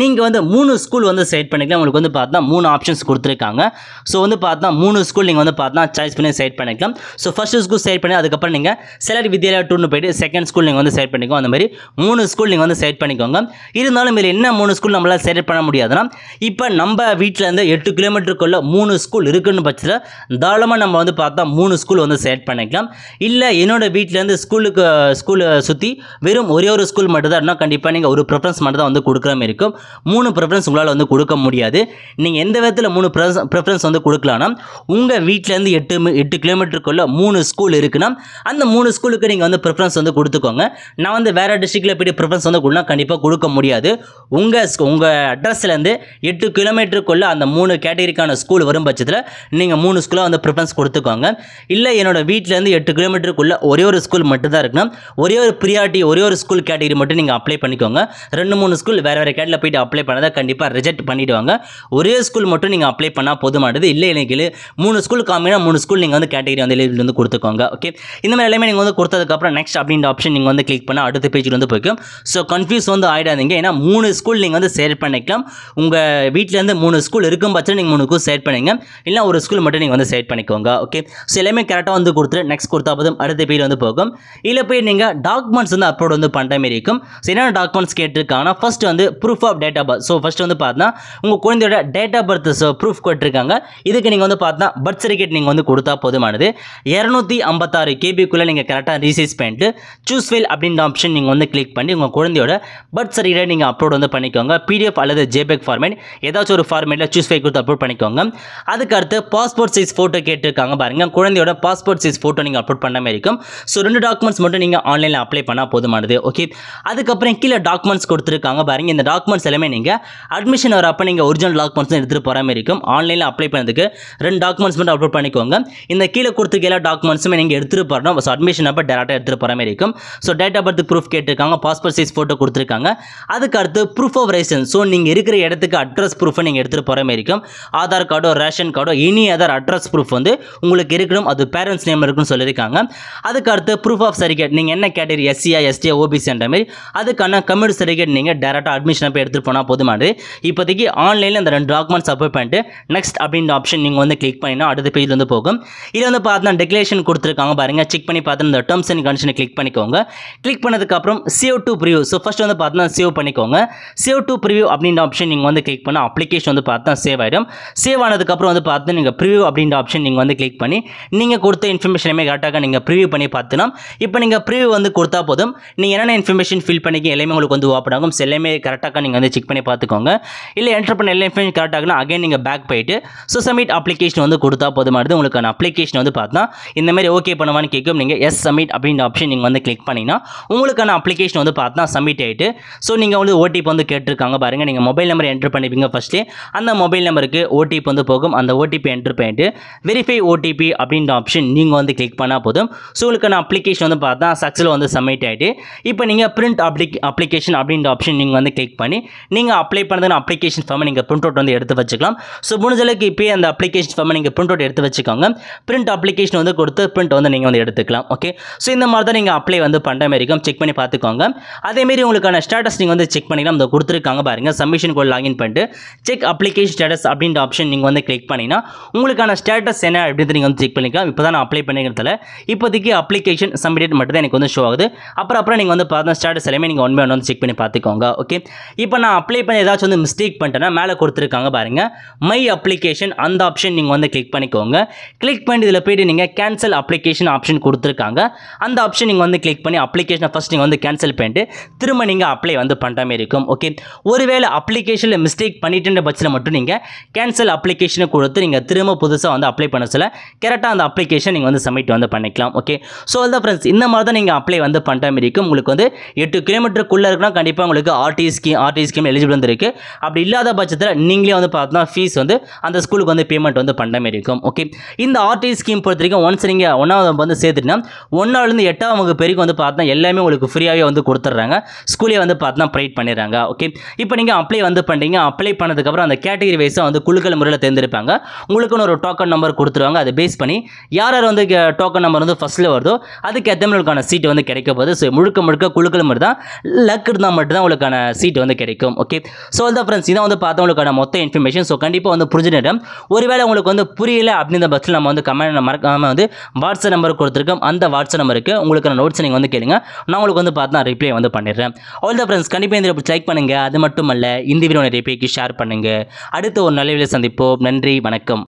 நீங்கள் வந்து மூணு ஸ்கூல் வந்து செலக்ட் பண்ணிக்கலாம் உங்களுக்கு வந்து பார்த்தா மூணு ஆப்ஷன்ஸ் கொடுத்துருக்காங்க ஸோ வந்து பார்த்தா மூணு ஸ்கூல் நீங்கள் வந்து பார்த்தா சாய்ஸ் பண்ணி செலக்ட் பண்ணிக்கலாம் ஸோ ஃபஸ்ட் ஸ்கூல் செலக்ட் பண்ணி அதுக்கப்புறம் நீங்கள் செலக்ட் வித்யாலயா டூன்னு போயிட்டு செகண்ட் ஸ்கூல் நீங்கள் வந்து செலக்ட் பண்ணிக்கோ அந்த மாதிரி மூணு ஸ்கூல் நீங்கள் வந்து செலக்ட் பண்ணிக்கோங்க இருந்தாலும் இதில் என்ன மூணு ஸ்கூல் நம்மளால் செலக்ட் பண்ண முடியாதுன்னா இப்போ நம்ம வீட்டிலேருந்து எட்டு கிலோமீட்டருக்குள்ளே மூணு ஸ்கூல் இருக்குன்னு பட்சத்தில் தாராளமாக நம்ம வந்து பார்த்தா மூணு ஸ்கூல் வந்து செலக்ட் பண்ணிக்கலாம் இல்லை என்னோட வீட்டிலேருந்து ஸ்கூலுக்கு ஸ்கூலை சுற்றி வெறும் ஒரே ஒரு ஸ்கூல் மட்டும்தான் தான் கண்டிப்பாக நீங்கள் ஒரு ப்ரிஃபரன்ஸ் மட்டும் தான் வந்து கொடுக்குற மாதிரி இருக்கும் மூணு ப்ரிஃபரன்ஸ் உங்களால் வந்து கொடுக்க முடியாது நீங்கள் எந்த விதத்தில் மூணு ப்ரிஃபரன்ஸ் வந்து கொடுக்கலாம்னா உங்கள் வீட்டிலேருந்து எட்டு எட்டு கிலோமீட்டருக்குள்ளே மூணு ஸ்கூல் இருக்குன்னா அந்த மூணு ஸ்கூலுக்கு நீங்கள் வந்து ப்ரிஃபரன்ஸ் வந்து கொடுத்துக்கோங்க நான் வந்து வேறு டிஸ்ட்ரிக்டில் போய்ட்டு ப்ரிஃபரன்ஸ் வந்து கொடுனா கண்டிப்பாக கொடுக்க முடியாது உங்கள் ஸ்கூ உங்கள் அட்ரஸ்லேருந்து எட்டு கிலோமீட்டருக்குள்ளே அந்த மூணு கேட்டகரிக்கான ஸ்கூல் வரும் பட்சத்தில் நீங்கள் மூணு ஸ்கூலாக வந்து ப்ரிஃபரன்ஸ் கொடுத்துக்கோங்க இல்லை என்னோடய வீட்டிலேருந்து எட்டு கிலோமீட்டருக்குள்ளே ஒரே ஒரு ஸ்கூல் மட்டும்தான் இருக்குன்னா ஒரே ஒரு ப்ரியாரிட்டி ஒரே ஒரு ஸ்கூல் கேட்டகரி மட்டும் நீங்கள் அப்ளை பண்ணிக்கோங்க ரெண்டு மூணு ஸ்கூல் வேறு வேறு கேட்டில் போய்ட்டு அப்ளை பண்ணால் கண்டிப்பாக ரிஜெக்ட் பண்ணிவிடுவாங்க ஒரே ஸ்கூல் மட்டும் நீங்கள் அப்ளை பண்ணால் போதுமானது இல்லை எனக்கு மூணு ஸ்கூல் காமினா மூணு ஸ்கூல் நீங்கள் வந்து கேட்டகரி வந்து லிஸ்ட் வந்து கொடுத்துக்கோங்க ஓகே இந்த மாதிரி எல்லாமே நீங்கள் வந்து கொடுத்ததுக்கப்புறம் நெக்ஸ்ட் அப்படின்ற ஆப்ஷன் நீங்கள் வந்து கிளிக் பண்ணால் அடுத்த பேஜில் வந்து போய்க்கும் ஸோ கன்ஃபியூஸ் வந்து ஆகிடாதீங்க ஏன்னா மூணு ஸ்கூல் நீங்கள் வந்து சேர் பண்ணிக்கலாம் உங்கள் வீட்டிலேருந்து மூணு ஸ்கூல் இருக்கும் பட்சத்தில் நீங்கள் மூணு ஸ்கூல் சேட் பண்ணுங்க இல்லை ஒரு ஸ்கூல் மட்டும் நீங்கள் வந்து சேட் பண்ணிக்கோங்க ஓகே ஸோ எல்லாமே கரெக்டாக வந்து கொடுத்துட்டு நெக்ஸ்ட் கொடுத்தா போதும் அடுத்த பேர் வந்து போகும் இல்லை போய் நீங்கள் டாக்குமெண்ட்ஸ் வந்து அப்லோட் வந்து பண்ணுற மாதிரி இருக்கும் ஸோ என்னென்ன டாக்குமெண்ட்ஸ் கேட்டிருக்காங்கன்னா ஃபஸ்ட் வந்து proof of date of birth so first வந்து பார்த்தீங்கன்னா உங்கள் குழந்தையோட டேட் ஆஃப் பர்த் ப்ரூஃப் கேட்டிருக்காங்க இதுக்கு நீங்கள் வந்து பார்த்தா பார்த்தா பர்த் சர்டிஃபிகேட் நீங்கள் வந்து கொடுத்தா போதுமானது இரநூத்தி ஐம்பத்தாறு கேபிக்குள்ளே நீங்கள் கரெக்டாக ரீசைஸ் பண்ணிட்டு சூஸ் ஃபைல் அப்படின்ற ஆப்ஷன் நீங்கள் வந்து கிளிக் பண்ணி உங்கள் குழந்தையோட பர்த் சர்டிஃபிகேட் நீங்கள் அப்லோட் வந்து பண்ணிக்கோங்க பிடிஎஃப் அல்லது ஜேபேக் ஃபார்மேட் ஏதாச்சும் ஒரு ஃபார்மேட்டில் சூஸ் ஃபைல் கொடுத்து அப்லோட் பண்ணிக்கோங்க அதுக்கு அடுத்து பாஸ்போர்ட் சைஸ் ஃபோட்டோ கேட்டிருக்காங்க பாருங்கள் குழந்தையோட பாஸ்போர்ட் சைஸ் ஃபோட்டோ நீங்கள் அப்லோட் பண்ண மாதிரி இருக்கும் ஸோ ரெண்டு டாக்குமெண்ட்ஸ் மட்டும் நீங்கள் ஆன்லைனில் அப்ளை பண்ணால் போதுமானது ஓகே அதுக்கப்புறம் கீழே டாக்குமெண்ட்ஸ் கொடுத்துருக்காங்க பாருங்க இந்த டாக்குமெண்ட்ஸ் எல்லாமே நீங்கள் அட்மிஷன் வரப்போ நீங்கள் ஒரிஜினல் டாக்குமெண்ட்ஸ் எடுத்துகிட்டு போகிற மாதிரி இருக்கும் ஆன்லைனில் அப்ளை பண்ணுறதுக்கு ரெண்டு டாக்குமெண்ட்ஸ் மட்டும் அப்லோட் பண்ணிக்கோங்க இந்த கீழே கொடுத்து எல்லா டாக்குமெண்ட்ஸுமே நீங்கள் எடுத்துகிட்டு போகிறோம் ஸோ அட்மிஷன் அப்போ டேரெக்டாக எடுத்துகிட்டு போகிற மாதிரி இருக்கும் so date of birth proof கேட்டிருக்காங்க பாஸ்போர்ட் சைஸ் ஃபோட்டோ கொடுத்துருக்காங்க அதுக்கு அடுத்து ப்ரூஃப் ஆஃப் ரேஷன் ஸோ நீங்கள் இருக்கிற இடத்துக்கு அட்ரஸ் ப்ரூஃபை நீங்கள் எடுத்துகிட்டு போகிற மாதிரி இருக்கும் ஆதார் கார்டோ ரேஷன் கார்டோ எனி அதர் அட்ரஸ் ப்ரூஃப் வந்து உங்களுக்கு இருக்கணும் அது பேரண்ட்ஸ் நேம் இருக்குன்னு சொல்லியிருக்காங்க அதுக்கு அடுத்து ப்ரூஃப் ஆஃப் சர்டிஃபிகேட் நீங்கள் என்ன கேட்டகரி எஸ்சியா எஸ்டியா ஓபிசின்ற மாதிரி அதுக்கான கம்யூனிட்டி சர்டிஃபிகேட் நீங்கள் டேரெக்டாக அட்மிஷன் அப்போ எடுத்துகிட்டு போனால் போதுமானது இப்போதைக்கு ஆன்லைனில் அந்த ரெண்டு டாக்குமெண்ட்ஸ் அப்ளை பண்ணிட்டு நெக்ஸ்ட் அப்படின்ற ஆப்ஷன் நீங்கள் வந்து கிளிக் கிளிக் பண்ணினா அடுத்த பேஜில் வந்து போகும் இது வந்து பார்த்தா டெக்ளேஷன் கொடுத்துருக்காங்க பாருங்கள் செக் பண்ணி பார்த்து இந்த டேர்ம்ஸ் அண்ட் கண்டிஷன் கிளிக் பண்ணிக்கோங்க கிளிக் பண்ணதுக்கப்புறம் save to preview so first வந்து பார்த்தா சேவ் பண்ணிக்கோங்க சேவ் டு ப்ரிவியூ அப்படின்ற ஆப்ஷன் நீங்கள் வந்து கிளிக் பண்ணால் அப்ளிகேஷன் வந்து பார்த்தா சேவ் ஆகிடும் சேவ் ஆனதுக்கப்புறம் வந்து பார்த்து நீங்கள் ப்ரிவியூ அப்படின்ற ஆப்ஷன் நீங்கள் வந்து கிளிக் பண்ணி நீங்கள் கொடுத்த இன்ஃபர்மேஷனையுமே கரெக்டாக நீங்கள் ப்ரிவியூ பண்ணி பார்த்துனா இப்போ நீங்கள் ப்ரிவியூ வந்து கொடுத்தா போதும் நீங்கள் என்னென்ன இன்ஃபர்மேஷன் ஃபில் பண்ணிக்க எல்லாமே உங்களுக்கு வந்து ஓப்பன் ஆகும் எல்லாமே கரெக்டாக நீங்கள் வந்து செக் பண்ணி பார்த்துக்கோங்க இல்லை என்டர் பண்ண எல்லா இன்ஃபர்மேஷன் கரெக்டாகனா அகைன் நீங்கள் பேக் போயிட்டு ஸோ சப்மிட் அப்ளிகேஷன் அப்ளிகேஷன் வந்து கொடுத்தா போதுமானது உங்களுக்கான அப்ளிகேஷன் வந்து பார்த்தா இந்த மாதிரி ஓகே பண்ணுவான்னு கேட்கும் நீங்கள் எஸ் சப்மிட் அப்படின்ற ஆப்ஷன் நீங்கள் வந்து கிளிக் பண்ணிங்கன்னா உங்களுக்கான அப்ளிகேஷன் வந்து பார்த்தா சப்மிட் ஆகிட்டு ஸோ நீங்கள் வந்து ஓடிபி வந்து கேட்டிருக்காங்க பாருங்கள் நீங்கள் மொபைல் நம்பர் என்ட்ரு பண்ணிப்பீங்க ஃபஸ்ட்டு அந்த மொபைல் நம்பருக்கு ஓடிபி வந்து போகும் அந்த ஓடிபி என்ட்ரு பண்ணிட்டு வெரிஃபை ஓடிபி அப்படின்ற ஆப்ஷன் நீங்கள் வந்து கிளிக் பண்ணால் போதும் ஸோ உங்களுக்கான அப்ளிகேஷன் வந்து பார்த்தா சக்ஸில் வந்து சப்மிட் ஆகிட்டு இப்போ நீங்கள் பிரிண்ட் அப்ளி அப்ளிகேஷன் அப்படின்ற ஆப்ஷன் நீங்கள் வந்து கிளிக் பண்ணி நீங்கள் அப்ளை பண்ணதுன்னு அப்ளிகேஷன் ஃபார்மை நீங்கள் பிரிண்ட் அவுட் வந்து எடுத்து வச்சுக்கலாம் ஸோ முடிஞ்சளவுக்கு இப்போயே அந்த அப்ளிகேஷன் கன்ஃபார்மாக நீங்கள் பிரிண்ட் அவுட் எடுத்து வச்சுக்கோங்க பிரிண்ட் அப்ளிகேஷன் வந்து கொடுத்து பிரிண்ட் வந்து நீங்கள் வந்து எடுத்துக்கலாம் ஓகே ஸோ இந்த மாதிரி தான் நீங்கள் அப்ளை வந்து பண்ணுற மாதிரி இருக்கும் செக் பண்ணி பார்த்துக்கோங்க அதேமாரி உங்களுக்கான ஸ்டேட்டஸ் நீங்கள் வந்து செக் பண்ணிக்கலாம் இந்த கொடுத்துருக்காங்க பாருங்கள் சப்மிஷன் கோட் லாகின் பண்ணிட்டு செக் அப்ளிகேஷன் ஸ்டேட்டஸ் அப்படின்ற ஆப்ஷன் நீங்கள் வந்து கிளிக் பண்ணிங்கன்னா உங்களுக்கான ஸ்டேட்டஸ் என்ன அப்படின்ட்டு நீங்கள் வந்து செக் பண்ணிக்கலாம் இப்போ தான் நான் அப்ளை பண்ணிக்கிறதால இப்போதைக்கு அப்ளிகேஷன் சப்மிட் மட்டும் தான் எனக்கு வந்து ஷோ ஆகுது அப்புறம் அப்புறம் நீங்கள் வந்து பார்த்தா ஸ்டேட்டஸ் எல்லாமே நீங்கள் ஒன் பை ஒன் வந்து செக் பண்ணி பார்த்துக்கோங்க ஓகே இப்போ நான் அப்ளை பண்ணி ஏதாச்சும் வந்து மிஸ்டேக் பண்ணிட்டேன்னா மேலே கொடுத்துருக்காங்க பாருங்கள் மை அப்ளிகேஷன் அந்த ஆப்ஷன் நீங்கள் வந்து கிளிக் பண்ணிக்கோங்க கிளிக் பண்ணி இதில் போய்ட்டு நீங்கள் கேன்சல் அப்ளிகேஷன் ஆப்ஷன் கொடுத்துருக்காங்க அந்த ஆப்ஷன் நீங்கள் வந்து கிளிக் பண்ணி அப்ளிகேஷனை ஃபஸ்ட் நீங்கள் வந்து கேன்சல் பண்ணிட்டு திரும்ப நீங்கள் அப்ளை வந்து பண்ணுற மாதிரி இருக்கும் ஓகே ஒருவேளை அப்ளிகேஷனில் மிஸ்டேக் பண்ணிட்டு பட்சத்தில் மட்டும் நீங்கள் கேன்சல் அப்ளிகேஷனை கொடுத்து நீங்கள் திரும்ப புதுசாக வந்து அப்ளை பண்ண சொல்ல கரெக்டாக அந்த அப்ளிகேஷன் நீங்கள் வந்து சப்மிட் வந்து பண்ணிக்கலாம் ஓகே ஸோ அதான் ஃப்ரெண்ட்ஸ் இந்த மாதிரி தான் நீங்கள் அப்ளை வந்து பண்ணுற மாதிரி இருக்கும் உங்களுக்கு வந்து எட்டு கிலோமீட்டருக்குள்ளே இருக்கணும் கண்டிப்பாக உங்களுக்கு RT scheme RT scheme eligible வந்து இருக்குது அப்படி இல்லாத பட்சத்தில் நீங்களே வந்து பார்த்தோம்னா ஃபீஸ் வந்து அந்த ஸ்கூலுக்கு வந்து பேமெண்ட் வந்து பண்ணுற மாரி இருக்கும் ஓகே இந்த ஆர்டிஐ ஸ்கீம் பொறுத்த வரைக்கும் ஒன்ஸ் நீங்கள் ஒன்றாவது வந்து சேர்த்துட்டீங்கன்னா ஒன்றாவதுலேருந்து எட்டாம் வகுப்பு வரைக்கும் வந்து பார்த்தா எல்லாமே உங்களுக்கு ஃப்ரீயாகவே வந்து கொடுத்துட்றாங்க ஸ்கூலே வந்து பார்த்தா ப்ரைட் பண்ணிடுறாங்க ஓகே இப்போ நீங்கள் அப்ளை வந்து பண்ணுறீங்க அப்ளை பண்ணதுக்கப்புறம் அந்த கேட்டகரி வைஸாக வந்து குழுக்கள் முறையில் தேர்ந்தெடுப்பாங்க உங்களுக்குன்னு ஒரு டோக்கன் நம்பர் கொடுத்துருவாங்க அதை பேஸ் பண்ணி யார் யார் வந்து டோக்கன் நம்பர் வந்து ஃபஸ்ட்டில் வருதோ அதுக்கேற்ற உங்களுக்கான சீட் வந்து கிடைக்க போகுது ஸோ முழுக்க முழுக்க குழுக்கள் மாதிரி தான் லக் இருந்தால் மட்டும்தான் உங்களுக்கான சீட் வந்து கிடைக்கும் ஓகே ஸோ வந்து ஃப்ரெண்ட்ஸ் இதான் வந்து பார்த்தா உங்களுக்கான மொத்த இன்ஃபர்மேஷன் ஸோ கண்டிப்பாக வந்து புரிஞ்சுனிடம் ஒருவேளை உங்களுக்கு வந்து புரியல அப்படின்ற பஸ்ஸில் நம்ம வந்து கமெண்ட் மறக்காமல் வந்து வாட்ஸ்அப் நம்பர் கொடுத்துருக்கோம் அந்த வாட்ஸ்அப் நம்பருக்கு உங்களுக்கு நோட்ஸ் நீங்கள் வந்து கேளுங்க நான் உங்களுக்கு வந்து பார்த்து நான் ரிப்ளை வந்து பண்ணிடுறேன் ஆல் த ஃப்ரெண்ட்ஸ் கண்டிப்பாக இந்த லைக் பண்ணுங்கள் அது மட்டும் இல்லை இந்த வீடியோ ரிப்ளைக்கு ஷேர் பண்ணுங்கள் அடுத்த ஒரு நல்ல வீடியோ சந்திப்போம் நன்றி வணக்கம்